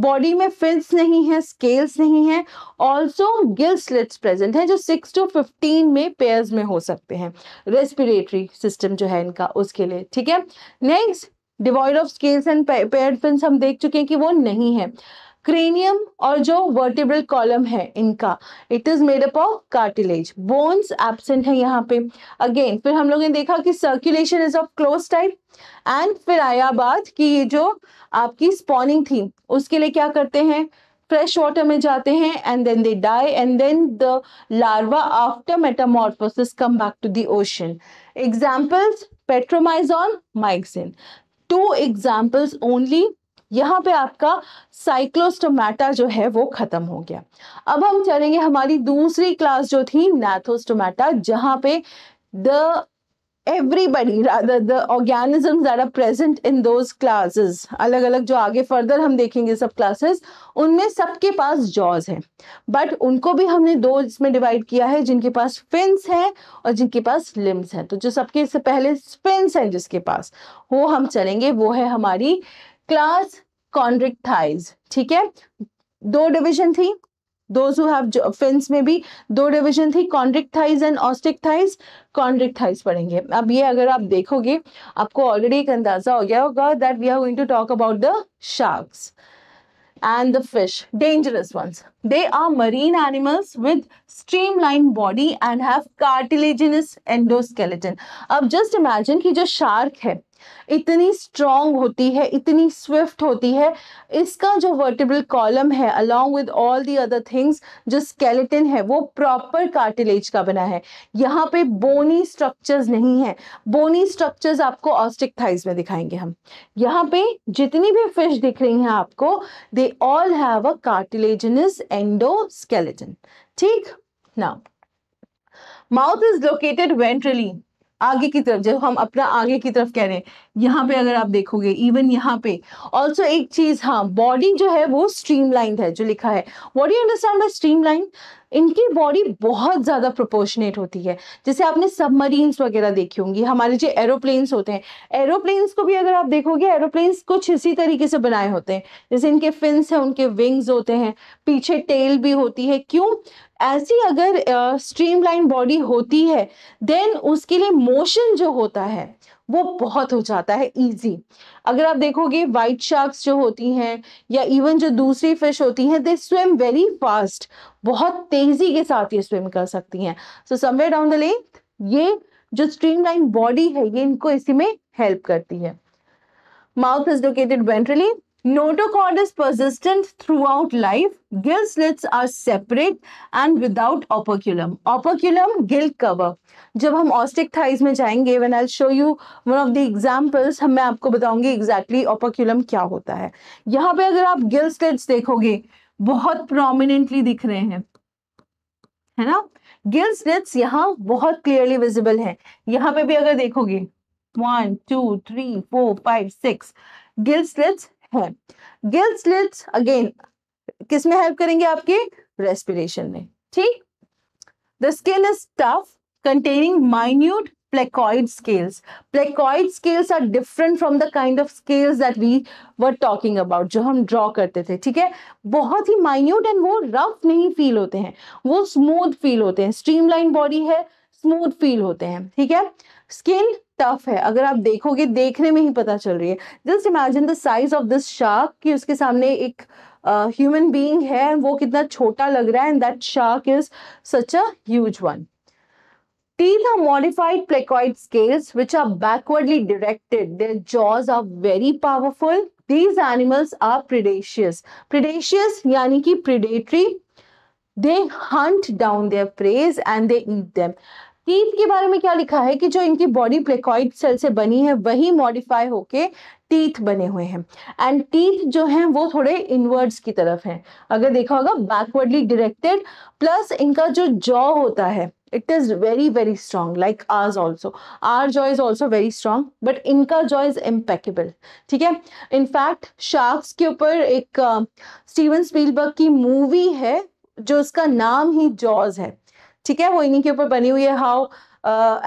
बॉडी में फिल्स नहीं है स्केल्स नहीं है ऑल्सो गिल स्लिट्स प्रेजेंट है जो सिक्स टू फिफ्टीन में पेयर्स में हो सकते हैं रेस्पिरेटरी सिस्टम जो है इनका उसके लिए ठीक है next devoid of scales and pair fin हम देख चुके हैं कि वो नहीं है क्रेनियम और जो वर्टिब्रल कॉलम है इनका it is made up of cartilage bones absent है यहाँ पे अगेन फिर हम लोगों ने देखा कि circulation is of close type and फिर आया बात कि ये जो आपकी स्पॉनिंग थी उसके लिए क्या करते हैं फ्रेश वाटर में जाते हैं and then they die and then the larva after metamorphosis come back to the ocean examples petromyzon myxine two examples only यहाँ पे आपका साइक्लोस्टोमैटा जो है वो खत्म हो गया अब हम चलेंगे हमारी दूसरी क्लास जो थी नैथोस्टोमैटा जहां पे the everybody rather the organisms that are present in those classes अलग अलग जो आगे फर्दर हम देखेंगे सब क्लासेस उनमें सबके पास जॉज है बट उनको भी हमने दो इसमें डिवाइड किया है जिनके पास फिन्स है और जिनके पास लिम्स हैं तो जो सबके इससे पहले फिन्स हैं जिसके पास वो हम चलेंगे वो है हमारी क्लास कॉन्ड्रिक्टाइज ठीक है दो डिवीजन थी दोज हु हैव फिन्स में भी दो डिवीजन थी chondrichthyes and osteichthyes chondrichthyes पढ़ेंगे अब ये अगर आप देखोगे आपको ऑलरेडी एक अंदाजा हो गया होगा that we are going to talk about the sharks and the fish, dangerous ones. They are marine animals with streamlined body and have cartilaginous endoskeleton. ab just imagine ki jo shark hai इतनी strong होती है इतनी swift होती है इसका जो vertebral column है along with all the other things जो स्केलेटन है वो प्रॉपर कार्टिलेज का बना है यहाँ पे बोनी स्ट्रक्चर्स नहीं है बोनी स्ट्रक्चर्स आपको ऑस्टिक थाइज में दिखाएंगे हम यहाँ पे जितनी भी फिश दिख रही हैं आपको they all have a cartilaginous endoskeleton ठीक ना माउथ इज लोकेटेड वेंट्रली आगे की तरफ जो हम अपना आगे की तरफ कह रहे हैं यहाँ पे अगर आप देखोगे इवन यहाँ पे ऑल्सो एक चीज हाँ बॉडी जो है वो स्ट्रीमलाइंड है जो लिखा है what you understand by streamline इनकी बॉडी बहुत ज़्यादा प्रोपोर्शनेट होती है जैसे आपने सबमरीन्स वगैरह देखी होंगी हमारे जो एरोप्लेन्स होते हैं एरोप्लेन्स को भी अगर आप देखोगे एरोप्लेन्स कुछ इसी तरीके से बनाए होते हैं जैसे इनके फिन्स हैं उनके विंग्स होते हैं पीछे टेल भी होती है क्यों ऐसी अगर स्ट्रीमलाइन uh, बॉडी होती है देन उसके लिए मोशन जो होता है वो बहुत हो जाता है इजी अगर आप देखोगे वाइट शार्क्स जो होती हैं या इवन जो दूसरी फिश होती हैं दे स्विम वेरी फास्ट बहुत तेजी के साथ ये स्विम कर सकती हैं so somewhere down the lane ये जो स्ट्रीमलाइन बॉडी है ये इनको इसी में हेल्प करती है mouth is located ventrally Notochord is persistent throughout life. Gill slits are separate and without operculum. Operculum, gill cover. जब हम ऑस्टिक थाइज में जाएंगे when I'll show you one of the examples, हम मैं आपको बताऊंगी exactly operculum क्या होता है यहाँ पे अगर आप gill slits देखोगे बहुत प्रोमिनेंटली दिख रहे हैं है ना गिल स्लिट्स यहाँ बहुत क्लियरली विजिबल है यहाँ पे भी अगर देखोगे one two three four five six gill slits है गिल्स लिप्स अगेन किस में हेल्प करेंगे आपके रेस्पिरेशन में ठीक the skin is tough containing minute placoid scales placoid scales are different from the kind of scales that we were talking about जो हम ड्रॉ करते थे ठीक है बहुत ही माइन्यूट एंड वो रफ नहीं फील होते हैं वो स्मूथ फील होते हैं स्ट्रीमलाइन बॉडी है स्मूथ फील होते हैं ठीक है स्किन टफ है अगर आप देखोगे देखने में ही पता चल रही है just imagine the size of this shark कि उसके सामने एक ह्यूमन uh, बीइंग है वो कितना छोटा लग रहा है and that shark is such a huge one Teeth are modified placoid scales which are backwardly directed. Their jaws are very powerful. These animals are predaceous. Predaceous यानी कि predatory. They hunt down their prey and they eat them. Teeth के बारे में क्या लिखा है कि जो इनकी बॉडी प्लेकॉइड सेल से बनी है वही मॉडिफाई होके टीथ बने हुए हैं एंड टीथ जो हैं वो थोड़े इनवर्ड्स की तरफ हैं अगर देखा होगा बैकवर्डली डिरेक्टेड प्लस इनका जो जॉ होता है it is very very strong like ours also our jaw is also very strong but इनका जॉ इज़ इम्पेकेबल ठीक है इनफैक्ट शार्क्स के ऊपर एक स्टीवन uh, स्पीलबर्ग की मूवी है जो उसका नाम ही जॉज है ठीक है वो इन्हीं के ऊपर बनी हुई है हाउ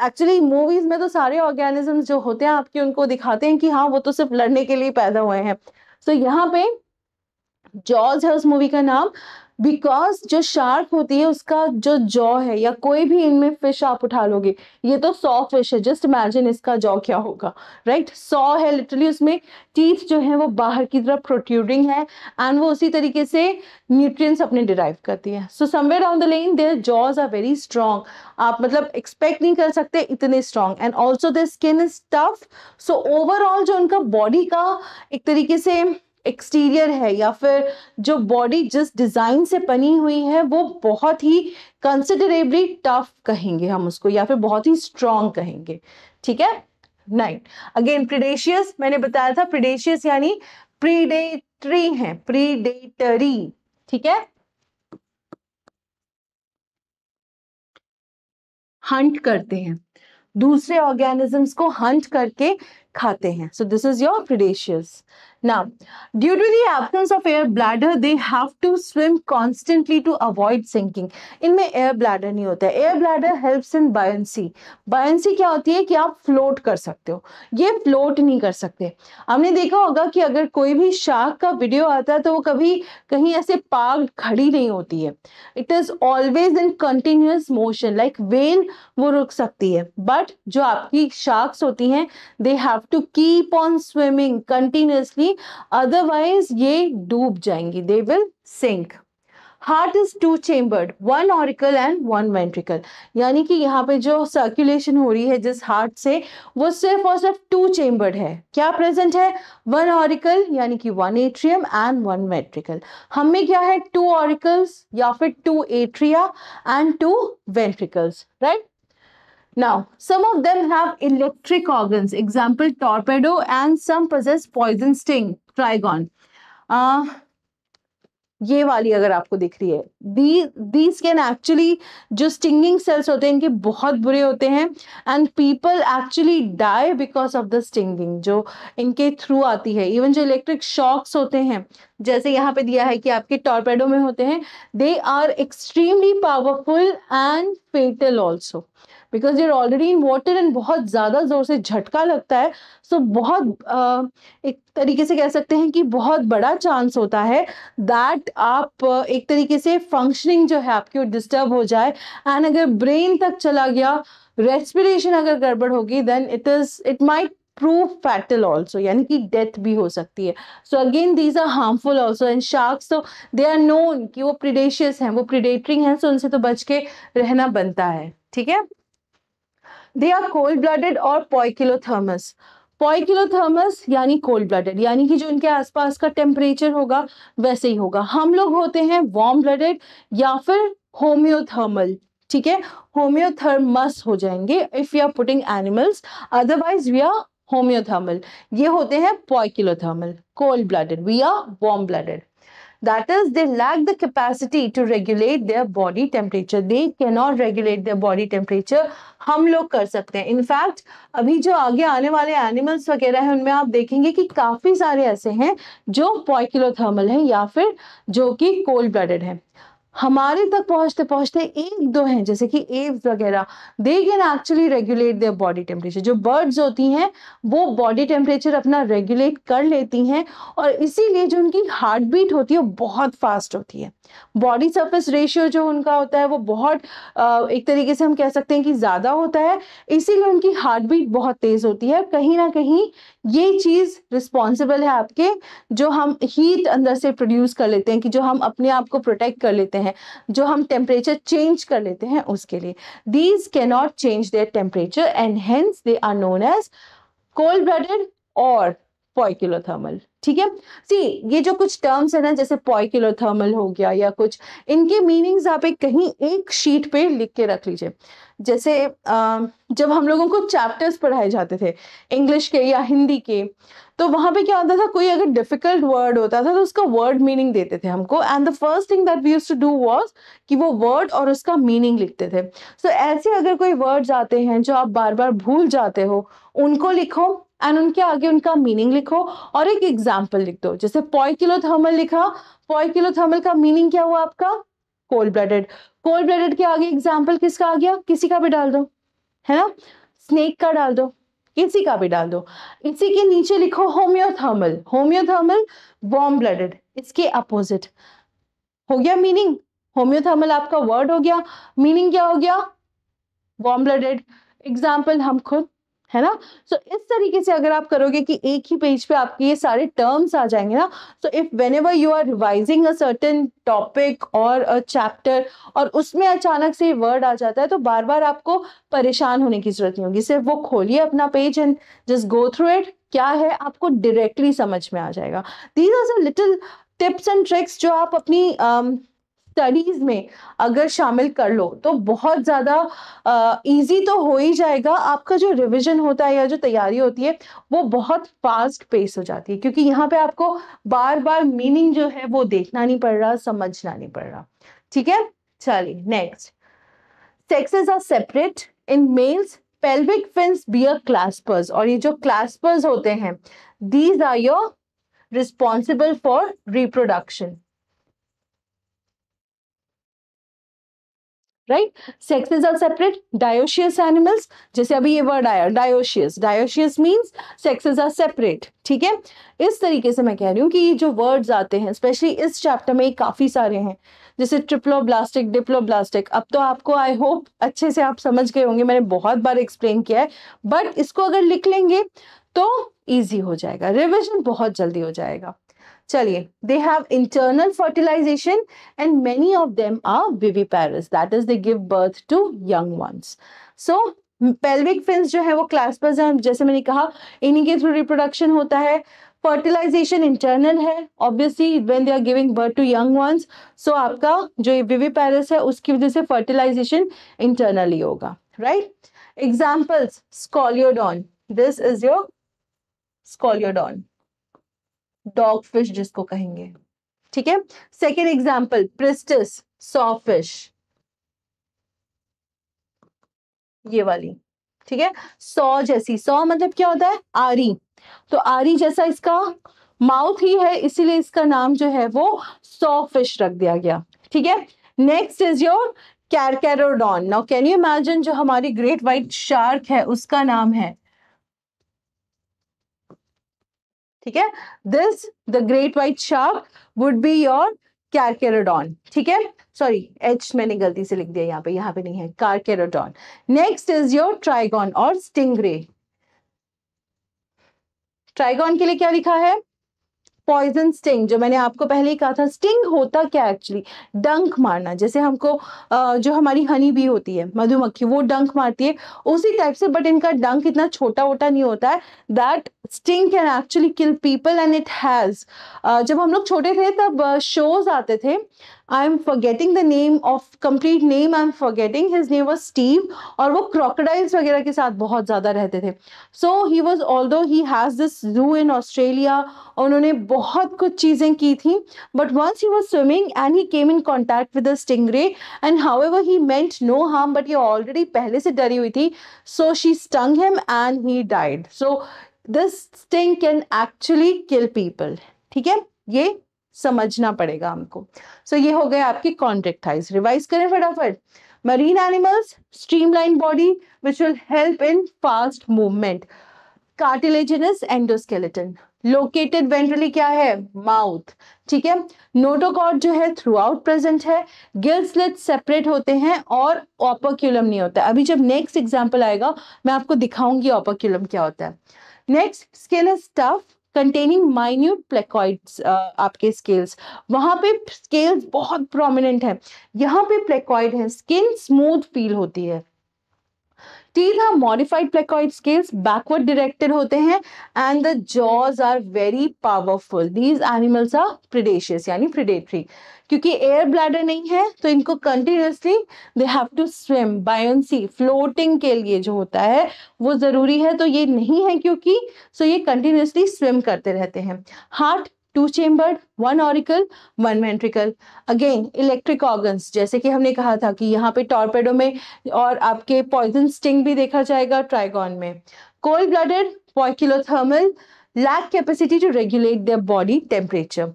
एक्चुअली मूवीज में तो सारे ऑर्गेनिज्म जो होते हैं आपके उनको दिखाते हैं कि हाँ वो तो सिर्फ लड़ने के लिए पैदा हुए हैं सो so, यहाँ पे जॉर्ज है उस मूवी का नाम बिकॉज जो शार्क होती है उसका जो जॉ है या कोई भी इनमें फिश आप उठा लोगे ये तो सौ फिश है जस्ट इमेजिन इसका जॉ क्या होगा राइट right? सौ है लिटरली उसमें टीथ जो है वो बाहर की तरफ प्रोट्यूडिंग है एंड वो उसी तरीके से न्यूट्रिएंट्स अपने डिराइव करती है so somewhere on the lane their jaws are very strong आप मतलब एक्सपेक्ट नहीं कर सकते इतने strong and also the skin is tough so overall जो उनका बॉडी का एक तरीके से एक्सटीरियर है या फिर जो बॉडी जिस डिज़ाइन से बनी हुई है वो बहुत ही कंसिडरेबली टफ कहेंगे हम उसको या फिर बहुत ही स्ट्रॉन्ग कहेंगे ठीक है नाइन अगेन प्रिडेशियस मैंने बताया था प्रिडेशियस यानी प्रीडेटरी है प्रीडेटरी ठीक है हंट करते हैं दूसरे ऑर्गेनिजम्स को हंट करके खाते हैं so this is your predacious Now, due to the absence of air bladder, they have to swim constantly to avoid sinking. इनमें air bladder नहीं होता है air bladder helps in buoyancy. Buoyancy क्या होती है कि आप float कर सकते हो ये float नहीं कर सकते हमने देखा होगा कि अगर कोई भी शार्क का वीडियो आता है तो वो कभी कहीं ऐसे पार्क खड़ी नहीं होती है it is always in continuous motion like when वो रुक सकती है बट जो आपकी शार्क्स होती हैं they have to keep on swimming continuously जाएंगी अदरवाइज ये डूब जाएंगी they will sink heart is two chambered one auricle and one ventricle यानी कि यहाँ पे जो सर्कुलेशन हो रही है जिस हार्ट से वो सिर्फ और सिर्फ टू चेम्बर्ड है क्या प्रेजेंट है वन ऑरिकल यानी कि one atrium and one ventricle हमें क्या है टू ऑरिकल्स या फिर two atria and two ventricles right Now, some of them have electric organs, example torpedo, and some possess poison sting, trigon. Uh, ये वाली अगर आपको दिख रही है दी दीज कैन एक्चुअली जो स्टिंगिंग सेल्स होते हैं इनके बहुत बुरे होते हैं and people actually die because of the stinging जो इनके थ्रू आती है इवन जो इलेक्ट्रिक शॉक्स होते हैं जैसे यहाँ पे दिया है कि आपके टॉर्पेडो में होते हैं they are extremely powerful and fatal also because you're already in water and बहुत ज़्यादा ज़ोर से झटका लगता है सो so बहुत uh, एक तरीके से कह सकते हैं कि बहुत बड़ा चांस होता है दैट आप एक तरीके से फंक्शनिंग जो है आपकी डिस्टर्ब हो जाए एंड अगर ब्रेन तक चला गया रेस्पिरेशन अगर गड़बड़ होगी then it is it might prove fatal also यानी कि डेथ भी हो सकती है so again these are harmful also and sharks तो दे आर नोन कि वो प्रिडेशियस हैं वो प्रिडेटरिंग हैं सो उनसे तो बच के रहना बनता है ठीक है दे आर कोल्ड ब्लडेड और पॉइकिलोथर्मस पॉइकिलोथर्मस यानी कोल्ड ब्लडेड यानी कि जो इनके आसपास का टेम्परेचर होगा वैसे ही होगा हम लोग होते हैं वार्म ब्लडेड या फिर होम्योथर्मल ठीक है होम्योथर्मस हो जाएंगे if you are putting animals otherwise we are homeothermal ये होते हैं poikilothermal cold blooded we are warm blooded that is they lack the capacity to regulate their body temperature they can not regulate their body temperature हम लोग कर सकते हैं in fact अभी जो आगे आने वाले एनिमल्स वगैरह हैं उनमें आप देखेंगे कि काफी सारे ऐसे हैं जो पॉइकिलोथर्मल है या फिर जो कि कोल्ड ब्लडेड है हमारे तक पहुंचते पहुंचते एक दो हैं जैसे कि एव्स वगैरह they can actually regulate their body temperature जो बर्ड्स होती हैं वो बॉडी टेम्परेचर अपना रेगुलेट कर लेती हैं और इसीलिए जो उनकी हार्ट बीट होती है वो बहुत फास्ट होती है बॉडी सरफेस रेशियो जो उनका होता है वो बहुत एक तरीके से हम कह सकते हैं कि ज़्यादा होता है इसीलिए उनकी हार्ट बीट बहुत तेज़ होती है कहीं ना कहीं ये चीज़ रिस्पॉन्सिबल है आपके जो हम हीट अंदर से प्रोड्यूस कर लेते हैं कि जो हम अपने आप को प्रोटेक्ट कर लेते हैं जो हम टेम्परेचर चेंज कर लेते हैं उसके लिए these cannot change their temperature and hence they are known as cold blooded और पॉइक्यूलोथर्मल ठीक है सी ये जो कुछ टर्म्स है ना जैसे पॉइक्यूलोथर्मल हो गया या कुछ इनके मीनिंग्स आप एक कहीं एक शीट पे लिख के रख लीजिए जैसे जब हम लोगों को चैप्टर्स पढ़ाए जाते थे इंग्लिश के या हिंदी के तो वहाँ पे क्या होता था कोई अगर डिफिकल्ट वर्ड होता था तो उसका वर्ड मीनिंग देते थे हमको and the first thing that we use to do was कि वो वर्ड और उसका मीनिंग लिखते थे सो so, ऐसे अगर कोई वर्ड्स आते हैं जो आप बार बार भूल जाते हो उनको लिखो एंड उनके आगे उनका मीनिंग लिखो और एक एग्जाम्पल लिख दो जैसे पॉय किलो थर्मल लिखा पॉय किलो थर्मल का मीनिंग क्या हुआ आपका कोल्ड ब्लडेड कोल्ड ब्लडेड के आगे एग्जाम्पल किसका आ गया किसी का भी डाल दो है ना स्नेक का डाल दो इसी का भी डाल दो इसी के नीचे लिखो होम्योथर्मल होम्योथर्मल वॉर्म ब्लडेड इसके अपोजिट हो गया मीनिंग होम्योथर्मल आपका वर्ड हो गया मीनिंग क्या हो गया वॉर्म ब्लडेड एग्जाम्पल हम खुद है ना सो so, इस तरीके से अगर आप करोगे कि एक ही पेज पे आपके ये सारे टर्म्स आ जाएंगे ना so if whenever you are revising a certain topic और अ चैप्टर और उसमें अचानक से वर्ड आ जाता है तो बार बार आपको परेशान होने की जरूरत नहीं होगी सिर्फ वो खोलिए अपना page and just go through it क्या है आपको डायरेक्टली समझ में आ जाएगा these are little tips and tricks जो आप अपनी um, स्टडीज में अगर शामिल कर लो तो बहुत ज़्यादा इजी तो हो ही जाएगा आपका जो रिविजन होता है या जो तैयारी होती है वो बहुत फास्ट पेस हो जाती है क्योंकि यहाँ पे आपको बार बार मीनिंग जो है वो देखना नहीं पड़ रहा समझना नहीं पड़ रहा ठीक है चलिए next sexes are separate in males pelvic fins bear claspers और ये जो क्लास्पर्स होते हैं these are your responsible for reproduction right sexes are separate dioecious animals जैसे अभी ये वर्ड आया dioecious dioecious means sexes are separate ठीक है इस तरीके से मैं कह रही हूँ कि ये जो वर्ड्स आते हैं स्पेशली इस चैप्टर में काफ़ी सारे हैं जैसे ट्रिप्लो ब्लास्टिक डिप्लो ब्लास्टिक अब तो आपको आई होप अच्छे से आप समझ गए होंगे मैंने बहुत बार एक्सप्लेन किया है बट इसको अगर लिख लेंगे तो ईजी हो जाएगा रिविजन बहुत जल्दी हो जाएगा चलिए they have internal fertilization and many of them are viviparous that is they give birth to young ones so pelvic fins जो है वो क्लास्पर्स हैं जैसे मैंने कहा इन्हीं के थ्रू रिप्रोडक्शन होता है फर्टिलाइजेशन इंटरनल है obviously when they are giving birth to young ones so आपका जो ये विवी पैरस है उसकी वजह से फर्टिलाइजेशन इंटरनली होगा right examples scoliodon this is your scoliodon dog fish जिसको कहेंगे ठीक है सेकेंड एग्जाम्पल प्रिस्टिस सॉफिश ये वाली ठीक है सौ जैसी सौ मतलब क्या होता है आरी तो आरी जैसा इसका माउथ ही है इसीलिए इसका नाम जो है वो सौ फिश रख दिया गया ठीक है next is your carcharodon now can you imagine जो हमारी ग्रेट वाइट शार्क है उसका नाम है ठीक है this the great white shark would be your carcharodon ठीक है सॉरी एच मैंने गलती से लिख दिया यहाँ पे यहाँ पे नहीं है carcharodon next is your trygon और स्टिंगरे ट्राइगॉन के लिए क्या लिखा है पॉइजन स्टिंग जो मैंने आपको पहले ही कहा था स्टिंग होता क्या एक्चुअली डंक मारना जैसे हमको जो हमारी हनी भी होती है मधुमक्खी वो डंक मारती है उसी टाइप से बट इनका डंक इतना छोटा वोटा नहीं होता है that sting can actually kill people and it has जब हम लोग छोटे थे तब शोज आते थे I'm forgetting the name of complete name. I'm forgetting his name was Steve. And he crocodiles वगैरह के साथ बहुत ज़्यादा रहते थे. So he was although he has this zoo in Australia उन्होंने बहुत कुछ चीज़ें की थी. But once he was swimming and he came in contact with a stingray and however he meant no harm but he already पहले से डरी हुई थी. So she stung him and he died. So this sting can actually kill people. ठीक है ये समझना पड़ेगा हमको सो so, ये हो गए आपकी कॉन्ट्रेक्टाइज रिवाइज करें फटाफट marine animals streamlined body which will help in fast movement cartilaginous endoskeleton located ventrally क्या है माउथ ठीक है नोटोकॉट जो है थ्रू आउट प्रेजेंट है गिल्सलेट सेपरेट होते हैं और ऑपरक्यूलम नहीं होता अभी जब नेक्स्ट एग्जाम्पल आएगा मैं आपको दिखाऊंगी ऑपरक्यूलम क्या होता है next skin is tough containing minute placoids आपके स्केल्स वहाँ पे स्केल्स बहुत प्रोमिनेंट है यहाँ पे प्लेकॉइड है स्किन स्मूथ फील होती है teeth are modified placoid scales backward directed होते हैं and the jaws are very powerful these animals are predaceous यानी प्रिडेटरी क्योंकि एयर ब्लैडर नहीं है तो इनको continuously they have to swim buoyancy floating के लिए जो होता है वो ज़रूरी है तो ये नहीं है क्योंकि सो so ये कंटिन्यूसली स्विम करते रहते हैं heart two chamber one auricle one ventricle again electric organ जैसे कि हमने कहा था कि यहाँ पे टॉर्पेडो में और आपके पॉइजन स्टिंग भी देखा जाएगा ट्राइगॉन में cold blooded poikilothermal lack capacity to regulate the body temperature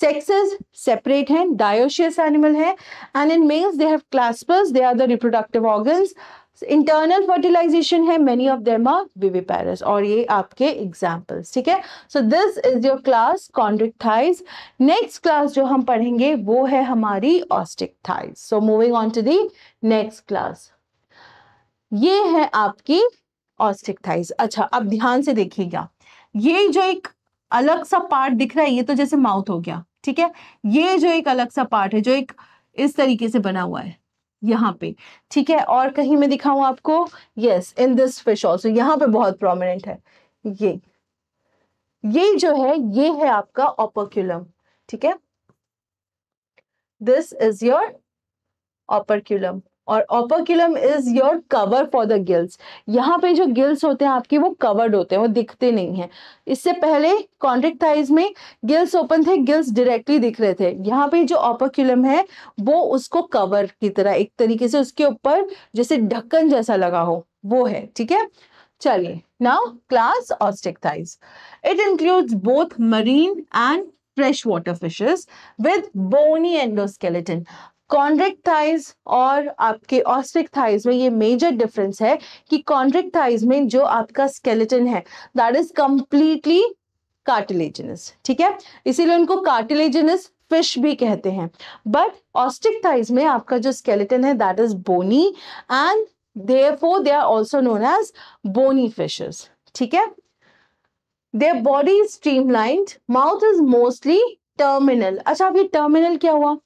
sexes separate हैं डायोशियस एनिमल है and in males they have claspers they are the reproductive organs internal fertilization है many of them are viviparous और ये आपके examples ठीक है so this is your class chondrichthyes next class जो हम पढ़ेंगे वो है हमारी थाइज so moving on to the next class ये है आपकी ऑस्टिक थाइज अच्छा अब ध्यान से देखिएगा ये जो एक अलग सा पार्ट दिख रहा है ये तो जैसे माउथ हो गया ठीक है ये जो एक अलग सा पार्ट है जो एक इस तरीके से बना हुआ है यहाँ पे ठीक है और कहीं मैं दिखाऊं आपको yes in this fish also यहाँ पे बहुत प्रोमिनेंट है ये ये जो है ये है आपका ऑपरक्यूलम ठीक है दिस इज योर ऑपरक्यूलम और operculum is your cover for the gills यहाँ पे जो गिल्स होते हैं आपके वो कवर्ड होते हैं वो दिखते नहीं हैं इससे पहले कॉन्ट्रेक्ट थाइज में गिल्स ओपन थे गिल्स डायरेक्टली दिख रहे थे यहाँ पे जो ऑपरक्यूलम है वो उसको कवर की तरह एक तरीके से उसके ऊपर जैसे ढक्कन जैसा लगा हो वो है ठीक है चलिए now class osteichthyes it includes both marine and fresh water fishes with bony endoskeleton chondrichthyes और आपके ऑस्ट्रिक थाइज में ये मेजर डिफरेंस है कि कॉन्ड्रिक थाइज में जो आपका स्केलेटन है दैट इज कंप्लीटली कार्टिलेजनस ठीक है इसीलिए उनको कार्टिलेजनस फिश भी कहते हैं बट ऑस्टिक थाइज में आपका जो स्केलेटन है that is bony and for they are also known as bony fishes ठीक है their बॉडी is streamlined mouth is mostly terminal अच्छा अब ये क्या हुआ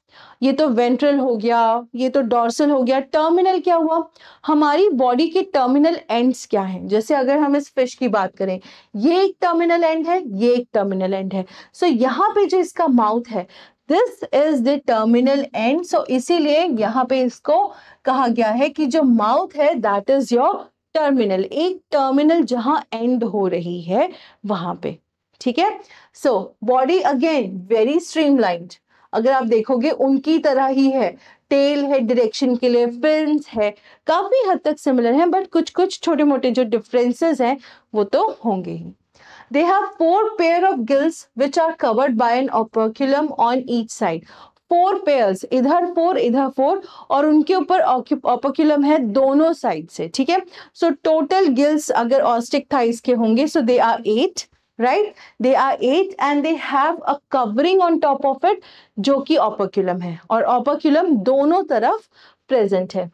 ये तो वेंट्रल हो गया ये तो डॉर्सल हो गया टर्मिनल क्या हुआ हमारी बॉडी के टर्मिनल एंड्स क्या हैं जैसे अगर हम इस फिश की बात करें ये एक टर्मिनल एंड है ये एक टर्मिनल एंड है सो so, यहाँ पे जो इसका माउथ है this is the terminal end so इसीलिए यहाँ पे इसको कहा गया है कि जो माउथ है दैट इज योर टर्मिनल एक टर्मिनल जहां एंड हो रही है वहां पे ठीक है so body again very streamlined अगर आप देखोगे उनकी तरह ही है टेल है डायरेक्शन के लिए फिल्म है काफ़ी हद तक सिमिलर है बट कुछ कुछ छोटे मोटे जो डिफरेंसेस हैं वो तो होंगे ही they have four pair of gills which are covered by an operculum on each side four pairs इधर फोर इधर फोर और उनके ऊपर ऑपोक्यूलम है दोनों साइड से ठीक है सो टोटल गिल्स अगर ऑस्टिक थाइस के होंगे so they are eight right they are eight and they have a covering on top of it जो कि ऑपरक्यूलम है और ऑपरक्यूलम दोनों तरफ प्रेजेंट है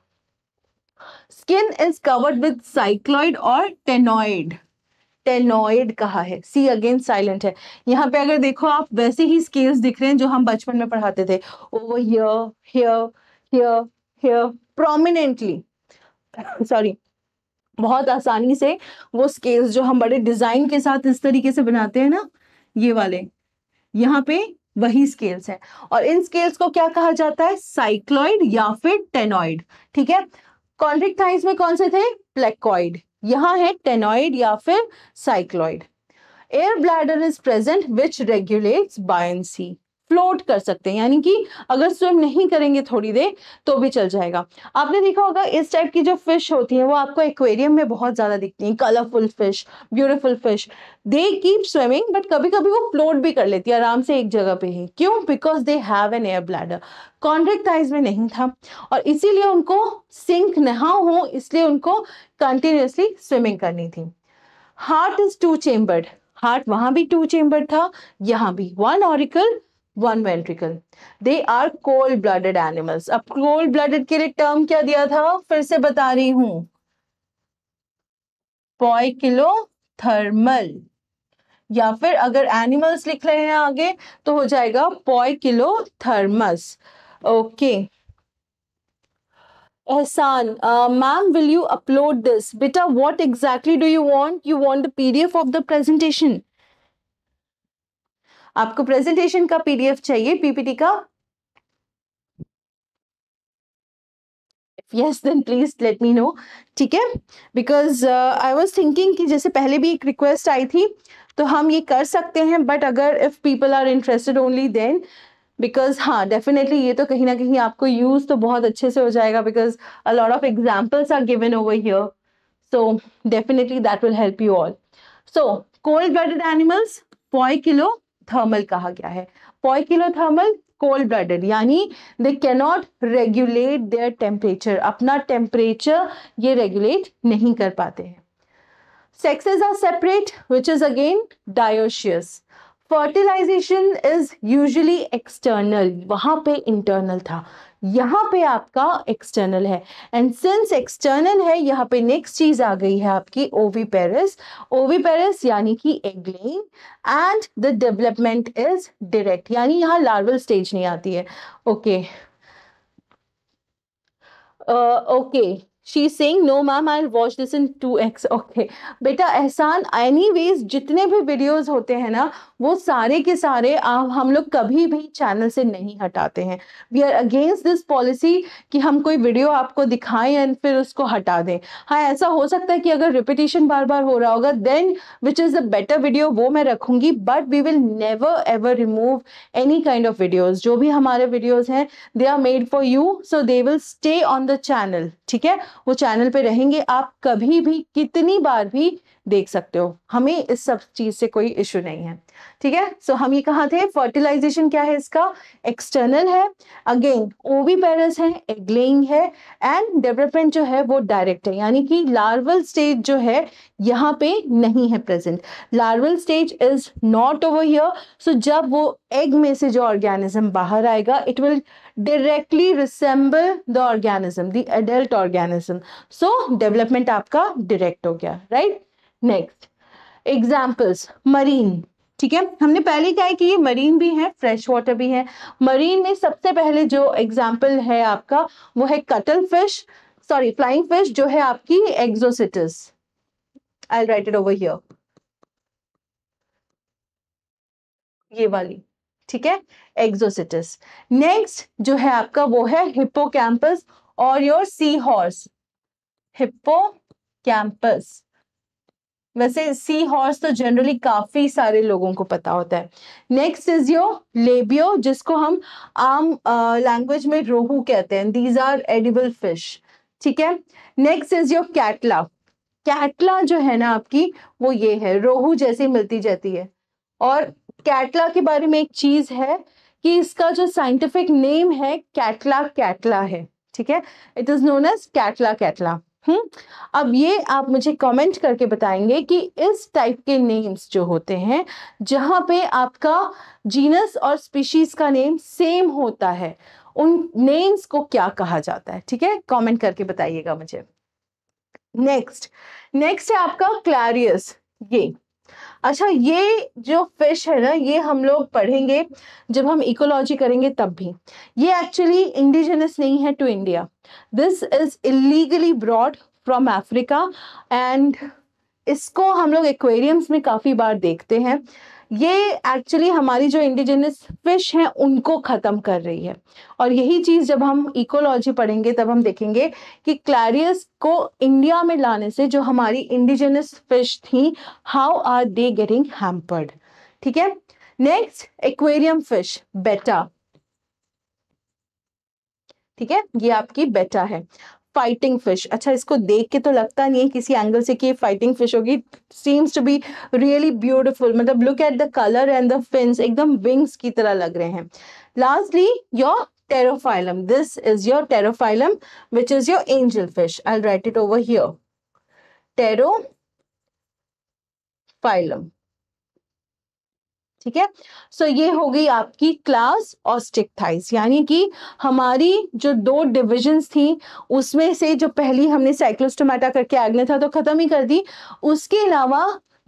skin is covered with cycloid और टेनॉइड टेनॉइड कहा है सी अगेन साइलेंट है यहाँ पे अगर देखो आप वैसे ही स्केल्स दिख रहे हैं जो हम बचपन में पढ़ाते थे over here here here here prominently sorry बहुत आसानी से वो स्केल्स जो हम बड़े डिजाइन के साथ इस तरीके से बनाते हैं ना ये वाले यहाँ पे वही स्केल्स है और इन स्केल्स को क्या कहा जाता है साइक्लॉइड या फिर टेनॉइड ठीक है कॉन्ट्रिक्टाइज में कौन से थे प्लेकॉइड यहाँ है टेनॉइड या फिर cycloid air bladder is present which regulates buoyancy float कर सकते हैं यानी कि अगर स्विम नहीं करेंगे थोड़ी देर तो भी चल जाएगा आपने देखा होगा इस टाइप की जो फिश होती है वो आपको एक्वेरियम में बहुत ज़्यादा दिखती है colourful fish beautiful fish they keep swimming but कभी कभी वो फ्लोट भी कर लेती है आराम से एक जगह पे ही क्यों because they have an air bladder chondrichthyes में नहीं था और इसीलिए उनको सिंक नहा हो इसलिए उनको कंटिन्यूसली स्विमिंग करनी थी heart is two chambered heart वहां भी टू चेम्बर था यहाँ भी one auricle one ventricle they are cold blooded animals अब कोल्ड ब्लडेड के लिए टर्म क्या दिया था फिर से बता रही हूं पॉइकिलो किलो थर्मल या फिर अगर एनिमल्स लिख रहे हैं आगे तो हो जाएगा poikilotherms okay Ehsan ma'am will you upload this बेटा what exactly do you want you want the PDF of the presentation आपको प्रेजेंटेशन का पीडीएफ चाहिए पीपीटी का yes then please let me know ठीक है बिकॉज आई वॉज थिंकिंग कि जैसे पहले भी एक रिक्वेस्ट आई थी तो हम ये कर सकते हैं बट अगर if people are interested only then because हाँ डेफिनेटली ये तो कहीं ना कहीं आपको यूज तो बहुत अच्छे से हो जाएगा because a lot of examples are given over here so definitely that will help you all so cold blooded animals poikilothermal कहा गया है पॉइकिलोथर्मल थर्मल कोल्ड ब्लडेड यानी they cannot regulate their temperature अपना temperature ये regulate नहीं कर पाते हैं sexes are separate which is again dioecious fertilisation is usually external वहां पे इंटरनल था यहाँ पे आपका एक्सटर्नल है एंड सिंस एक्सटर्नल है यहाँ पे नेक्स्ट चीज आ गई है आपकी ओवी पेरिस ओवी पेरिस यानी कि egg and the development is direct यानी यहाँ लार्वल स्टेज नहीं आती है okay okay she sing no ma'am I watch this in two x okay बेटा एहसान एनी वेज जितने भी वीडियोज़ होते हैं ना वो सारे के सारे आप हम लोग कभी भी चैनल से नहीं हटाते हैं we are against this policy कि हम कोई वीडियो आपको दिखाएं एंड फिर उसको हटा दें हाँ ऐसा हो सकता है कि अगर रिपीटेशन बार बार हो रहा होगा then which is a better video वो मैं रखूंगी but we will never ever remove any kind of videos जो भी हमारे वीडियोज हैं they are made for you so they will stay on the channel ठीक है वो चैनल पे रहेंगे आप कभी भी कितनी बार भी देख सकते हो हमें इस सब चीज से कोई इश्यू नहीं है ठीक है सो हम ये कहा थे फर्टिलाइजेशन क्या है इसका एक्सटर्नल है अगेन ओवी पेरस है एग्लेइंग है एंड डेवलपमेंट जो है वो डायरेक्ट है यानी कि लार्वल स्टेज जो है यहाँ पे नहीं है present larval stage is not over here so जब वो एग में से जो ऑर्गेनिज्म बाहर आएगा it will directly resemble the organism the adult organism so development आपका डायरेक्ट हो गया right नेक्स्ट एग्जाम्पल्स मरीन ठीक है हमने पहले क्या है कि ये मरीन भी है फ्रेश वाटर भी है मरीन में सबसे पहले जो एग्जाम्पल है आपका वो है cuttle fish sorry flying fish जो है आपकी Exocoetus I write it over here ये वाली ठीक है एग्जोसिटस नेक्स्ट जो है आपका वो है हिप्पो और योर सी हॉर्स कैंपस वैसे सी हॉर्स तो जनरली काफ़ी सारे लोगों को पता होता है नेक्स्ट इज योर लेबियो जिसको हम आम लैंग्वेज में रोहू कहते हैं दीज आर एडिबल फिश ठीक है next is your catla catla जो है ना आपकी वो ये है रोहू जैसी मिलती जाती है और कैटला के बारे में एक चीज़ है कि इसका जो साइंटिफिक नेम है कैटला कैटला है ठीक है it is known as catla catla hmm अब ये आप मुझे कमेंट करके बताएंगे कि इस टाइप के नेम्स जो होते हैं जहां पे आपका जीनस और स्पीशीज का नेम सेम होता है उन नेम्स को क्या कहा जाता है ठीक है कमेंट करके बताइएगा मुझे नेक्स्ट नेक्स्ट है आपका क्लैरियस ये अच्छा ये जो फिश है ना ये हम लोग पढ़ेंगे जब हम इकोलॉजी करेंगे तब भी ये एक्चुअली इंडिजिनस नहीं है to India this is illegally brought from Africa and इसको हम लोग एक्वेरियम्स में काफ़ी बार देखते हैं ये एक्चुअली हमारी जो इंडिजिनस फिश हैं उनको ख़त्म कर रही है और यही चीज़ जब हम इकोलॉजी पढ़ेंगे तब हम देखेंगे कि क्लैरियस को इंडिया में लाने से जो हमारी इंडिजिनस फिश थी how are they getting hampered ठीक है नेक्स्ट एक्वेरियम फिश बेटा ठीक है ये आपकी बेटा है फाइटिंग फिश अच्छा इसको देख के तो लगता नहीं है किसी एंगल से कि ये फाइटिंग फिश होगी seems to be really beautiful मतलब look at the colour and the fins एकदम विंग्स की तरह लग रहे हैं lastly your Pterophyllum this is your Pterophyllum which is your angel fish I write it over here Pterophyllum ठीक है सो ये हो गई आपकी क्लास थाइस यानी कि हमारी जो दो डिविजन्स थी उसमें से जो पहली हमने साइक्लोस्टोमेटा करके आगने था तो ख़त्म ही कर दी उसके अलावा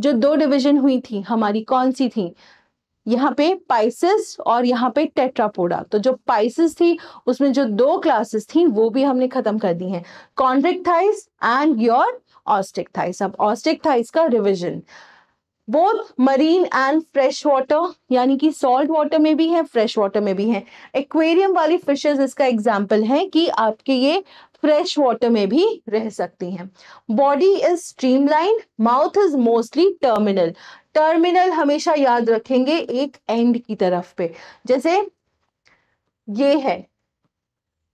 जो दो डिविजन हुई थी हमारी कौन सी थी यहाँ पे पाइसिस और यहाँ पे टेट्रापोडा तो जो पाइसिस थी उसमें जो दो क्लासेस थी वो भी हमने खत्म कर दी हैं Chondrichthyes and your Osteichthyes अब ऑस्टिक थाइस का revision both marine and fresh water यानी कि सॉल्ट वाटर में भी है फ्रेश वाटर में भी है एक्वेरियम वाली फिशेज इसका एग्जाम्पल है कि आपके ये फ्रेश वाटर में भी रह सकती हैं body is streamline mouth is mostly terminal terminal हमेशा याद रखेंगे एक एंड की तरफ पे जैसे ये है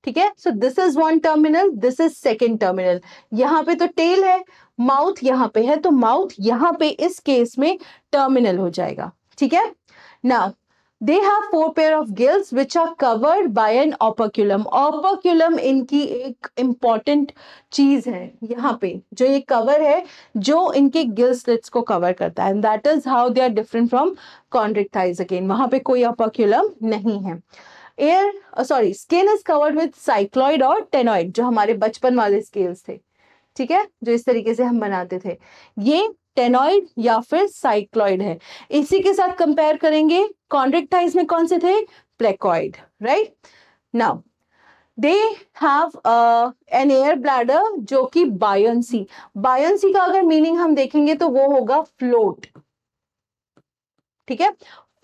ठीक है so this is one terminal this is second terminal यहाँ पे तो टेल है माउथ यहाँ पे है तो माउथ यहाँ पे इस केस में टर्मिनल हो जाएगा ठीक है ना they have four pair of gills which are covered by an operculum operculum इनकी एक इम्पॉर्टेंट चीज है यहाँ पे जो ये कवर है जो इनके गिल्स लिट्स को कवर करता है and that is how they are different from Chondrichthyes again वहां पे कोई ऑपरक्यूलम नहीं है air sorry skin is covered with cycloid और टेनॉइड जो हमारे बचपन वाले स्केल्स थे ठीक है जो इस तरीके से हम बनाते थे ये टेनॉइड या फिर साइक्लॉइड है इसी के साथ कंपेयर करेंगे कॉन्ड्रेक्टाइज में कौन से थे placoid right now they have an air bladder जो कि बायोन्सी बायोन्सी का अगर मीनिंग हम देखेंगे तो वो होगा फ्लोट ठीक है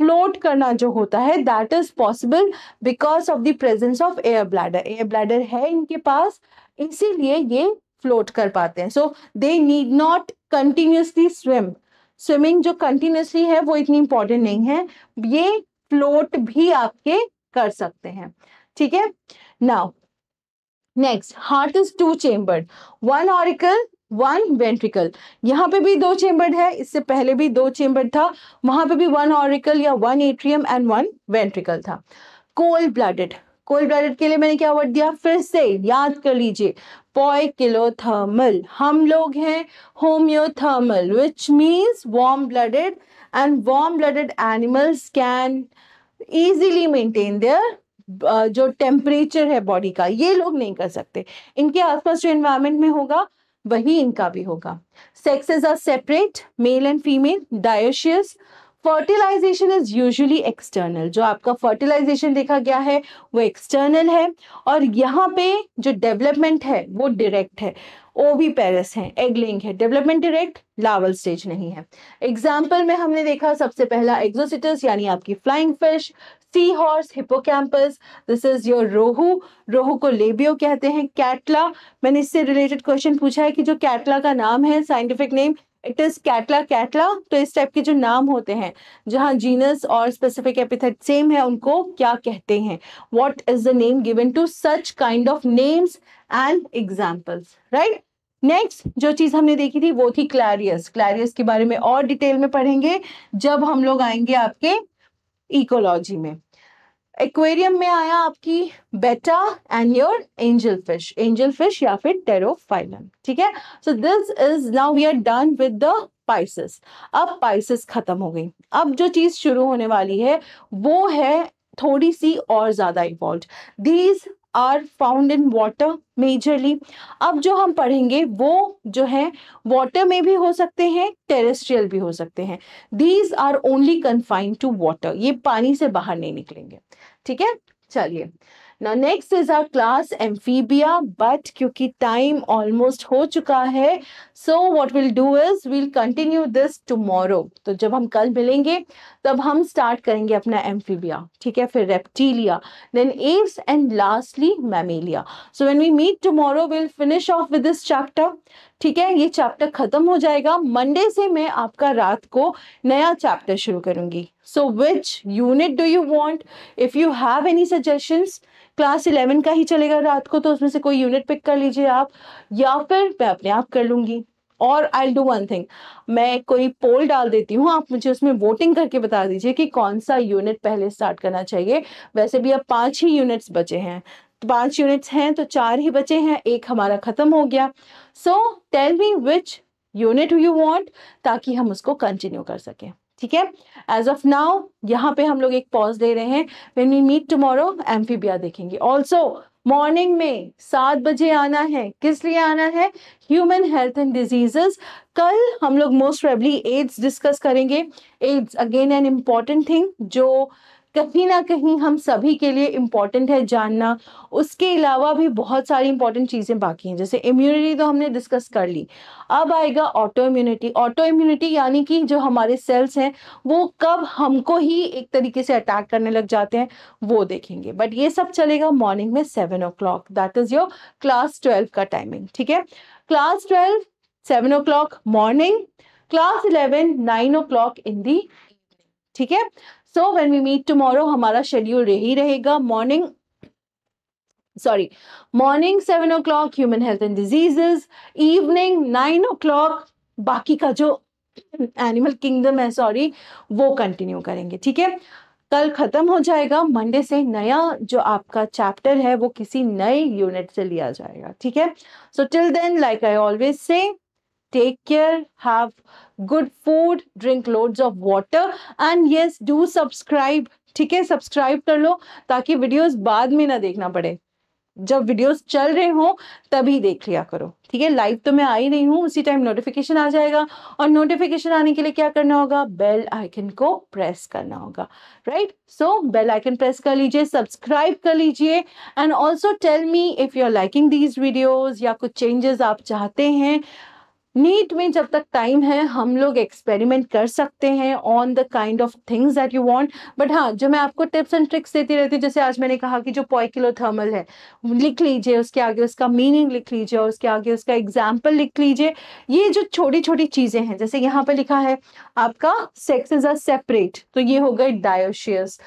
फ्लोट करना जो होता है that is possible because of the presence of air bladder air bladder है इनके पास इसीलिए ये फ्लोट कर पाते हैं so they need not continuously swim swimming जो कंटिन्यूसली है वो इतनी इंपॉर्टेंट नहीं है ये फ्लोट भी आपके कर सकते हैं ठीक है now next heart is two chambered one auricle one ventricle यहाँ पे भी दो चेंबर है इससे पहले भी दो चेंबर था वहां पे भी वन ऑरिकल या one atrium and one ventricle था कोल्ड ब्लडेड कोल्ड ब्लडेड के लिए मैंने क्या वर्ड दिया फिर से याद कर लीजिए किलोथर्मल हम लोग हैं homeothermal which means warm blooded and warm blooded animals can easily maintain their जो टेम्परेचर है बॉडी का ये लोग नहीं कर सकते इनके आसपास जो इन्वायरमेंट में होगा वही इनका भी होगा sexes are separate male and female dioecious fertilisation is usually external जो आपका फर्टिलाइजेशन देखा गया है वो एक्सटर्नल है और यहाँ पे जो डेवलपमेंट है वो डायरेक्ट है ओवी पेरस है एगलिंग है डेवलपमेंट डायरेक्ट लावल स्टेज नहीं है एग्जाम्पल में हमने देखा सबसे पहला एग्जोसिटस यानी आपकी flying fish sea horse campus this is your rohu rohu को लेबियो कहते हैं कैटला मैंने इससे रिलेटेड क्वेश्चन पूछा है कि जो कैटला का नाम है scientific name it is catla catla तो इस टाइप के जो नाम होते हैं जहाँ जीनस और स्पेसिफिक एपिथेट सेम है उनको क्या कहते हैं what is the name given to such kind of names and examples right next जो चीज हमने देखी थी वो थी क्लैरियस क्लैरियस के बारे में और डिटेल में पढ़ेंगे जब हम लोग आएंगे आपके इकोलॉजी में एक्वेरियम में आया आपकी betta and your angel fish angel fish या फिर टेरोफाइलन ठीक है so this is now we are done with the Pisces अब पाइसिस खत्म हो गई अब जो चीज शुरू होने वाली है वो है थोड़ी सी और ज्यादा evolve these are found in water majorly अब जो हम पढ़ेंगे वो जो है वाटर में भी हो सकते हैं टेरेस्ट्रियल भी हो सकते हैं these are only confined to water ये पानी से बाहर नहीं निकलेंगे ठीक है चलिए ना next is our class Amphibia but क्योंकि टाइम ऑलमोस्ट हो चुका है so what we'll do is we'll continue this tomorrow तो जब हम कल मिलेंगे तब हम स्टार्ट करेंगे अपना एम्फीबिया ठीक है फिर Reptilia then Aves and lastly Mammalia so when we meet tomorrow we'll finish off with this chapter ठीक है ये चैप्टर खत्म हो जाएगा मंडे से मैं आपका रात को नया चैप्टर शुरू करूंगी so which unit do you want if you have any suggestions class eleven का ही चलेगा रात को तो उसमें से कोई यूनिट पिक कर लीजिए आप या फिर मैं अपने आप कर लूँगी और आई डू वन थिंग मैं कोई पोल डाल देती हूँ आप मुझे उसमें वोटिंग करके बता दीजिए कि कौन सा यूनिट पहले स्टार्ट करना चाहिए वैसे भी अब पाँच ही यूनिट्स बचे हैं तो पांच यूनिट्स हैं तो चार ही बचे हैं एक हमारा ख़त्म हो गया so tell me which unit you want ताकि हम उसको कंटिन्यू कर सकें ठीक है एज ऑफ नाउ यहाँ पे हम लोग एक पॉज दे रहे हैं when we meet tomorrow Amphibia देखेंगे ऑल्सो मॉर्निंग में सात बजे आना है किस लिए आना है ह्यूमन हेल्थ एंड डिजीजेस कल हम लोग मोस्ट प्रेबली एड्स डिस्कस करेंगे AIDS again an important thing जो कहीं ना कहीं हम सभी के लिए इम्पॉर्टेंट है जानना उसके अलावा भी बहुत सारी इंपॉर्टेंट चीज़ें बाकी हैं जैसे इम्यूनिटी तो हमने डिस्कस कर ली अब आएगा ऑटो इम्यूनिटी ऑटो इम्यूनिटी यानी कि जो हमारे सेल्स हैं वो कब हमको ही एक तरीके से अटैक करने लग जाते हैं वो देखेंगे बट ये सब चलेगा मॉर्निंग में seven o'clock that is your class twelve का टाइमिंग ठीक है class twelve seven o'clock morning class eleven nine o'clock in the ठीक है so when we meet tomorrow हमारा शेड्यूल यही रहेगा morning sorry morning seven o'clock human health and diseases evening nine o'clock बाकी का जो animal kingdom है sorry वो कंटिन्यू करेंगे ठीक है कल ख़त्म हो जाएगा मंडे से नया जो आपका चैप्टर है वो किसी नए यूनिट से लिया जाएगा ठीक है so till then like I always say take care, have good food, drink loads of water, and yes, do subscribe. ठीक है सब्सक्राइब कर लो ताकि वीडियोस बाद में ना देखना पड़े जब वीडियोस चल रहे हो तभी देख लिया करो ठीक है लाइव तो मैं आ ही रही हूँ उसी टाइम नोटिफिकेशन आ जाएगा और नोटिफिकेशन आने के लिए क्या करना होगा बेल आइकन को प्रेस करना होगा right so bell icon press कर लीजिए सब्सक्राइब कर लीजिए and also tell me if you are liking these videos या कुछ चेंजेस आप चाहते हैं नीट में जब तक टाइम है हम लोग एक्सपेरिमेंट कर सकते हैं on the kind of things that you want but हाँ जो मैं आपको टिप्स एंड ट्रिक्स देती रहती हूँ जैसे आज मैंने कहा कि जो पॉइकिलो थर्मल है लिख लीजिए उसके आगे उसका मीनिंग लिख लीजिए और उसके आगे उसका एग्जाम्पल लिख लीजिए ये जो छोटी छोटी चीज़ें हैं जैसे यहाँ पर लिखा है आपका इज आर सेपरेट तो ये हो गए डायोशियस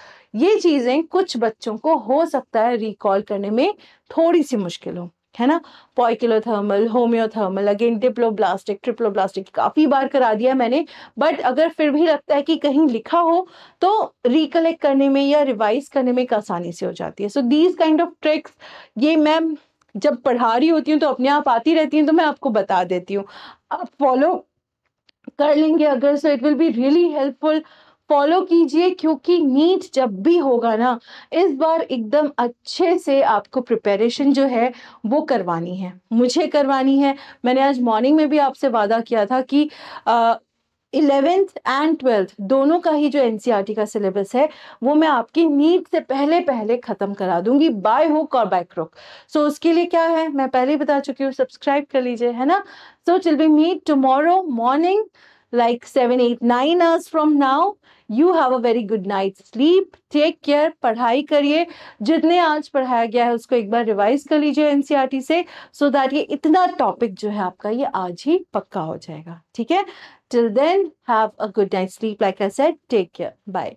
ये चीज़ें कुछ बच्चों को हो सकता है रिकॉल करने में थोड़ी सी मुश्किल हो है ना poikilothermal homeothermal again diploblastic triploblastic काफ़ी बार करा दिया मैंने बट अगर फिर भी लगता है कि कहीं लिखा हो तो रिकलेक्ट करने में या रिवाइज करने में आसानी से हो जाती है so these kind of tricks ये मैम जब पढ़ा रही होती हूँ तो अपने आप आती रहती हूँ तो मैं आपको बता देती हूँ आप फॉलो कर लेंगे अगर so it will be really helpful follow कीजिए क्योंकि नीट जब भी होगा ना इस बार एकदम अच्छे से आपको प्रिपरेशन जो है वो करवानी है मुझे करवानी है मैंने आज मॉर्निंग में भी आपसे वादा किया था कि इलेवेंथ एंड ट्वेल्थ दोनों का ही जो एन e का सिलेबस है वो मैं आपकी नीट से पहले पहले ख़त्म करा दूंगी बाय हुक और बाय क्रुक सो so, उसके लिए क्या है मैं पहले ही बता चुकी हूँ सब्सक्राइब कर लीजिए है ना so chill be meet tomorrow morning like seven eight nine hours from now you have a very good night sleep take care पढ़ाई करिए जितने आज पढ़ाया गया है उसको एक बार रिवाइज कर लीजिए एनसीईआरटी e से सो so दैट ये इतना टॉपिक जो है आपका ये आज ही पक्का हो जाएगा ठीक है till then have a good night sleep like I said take care bye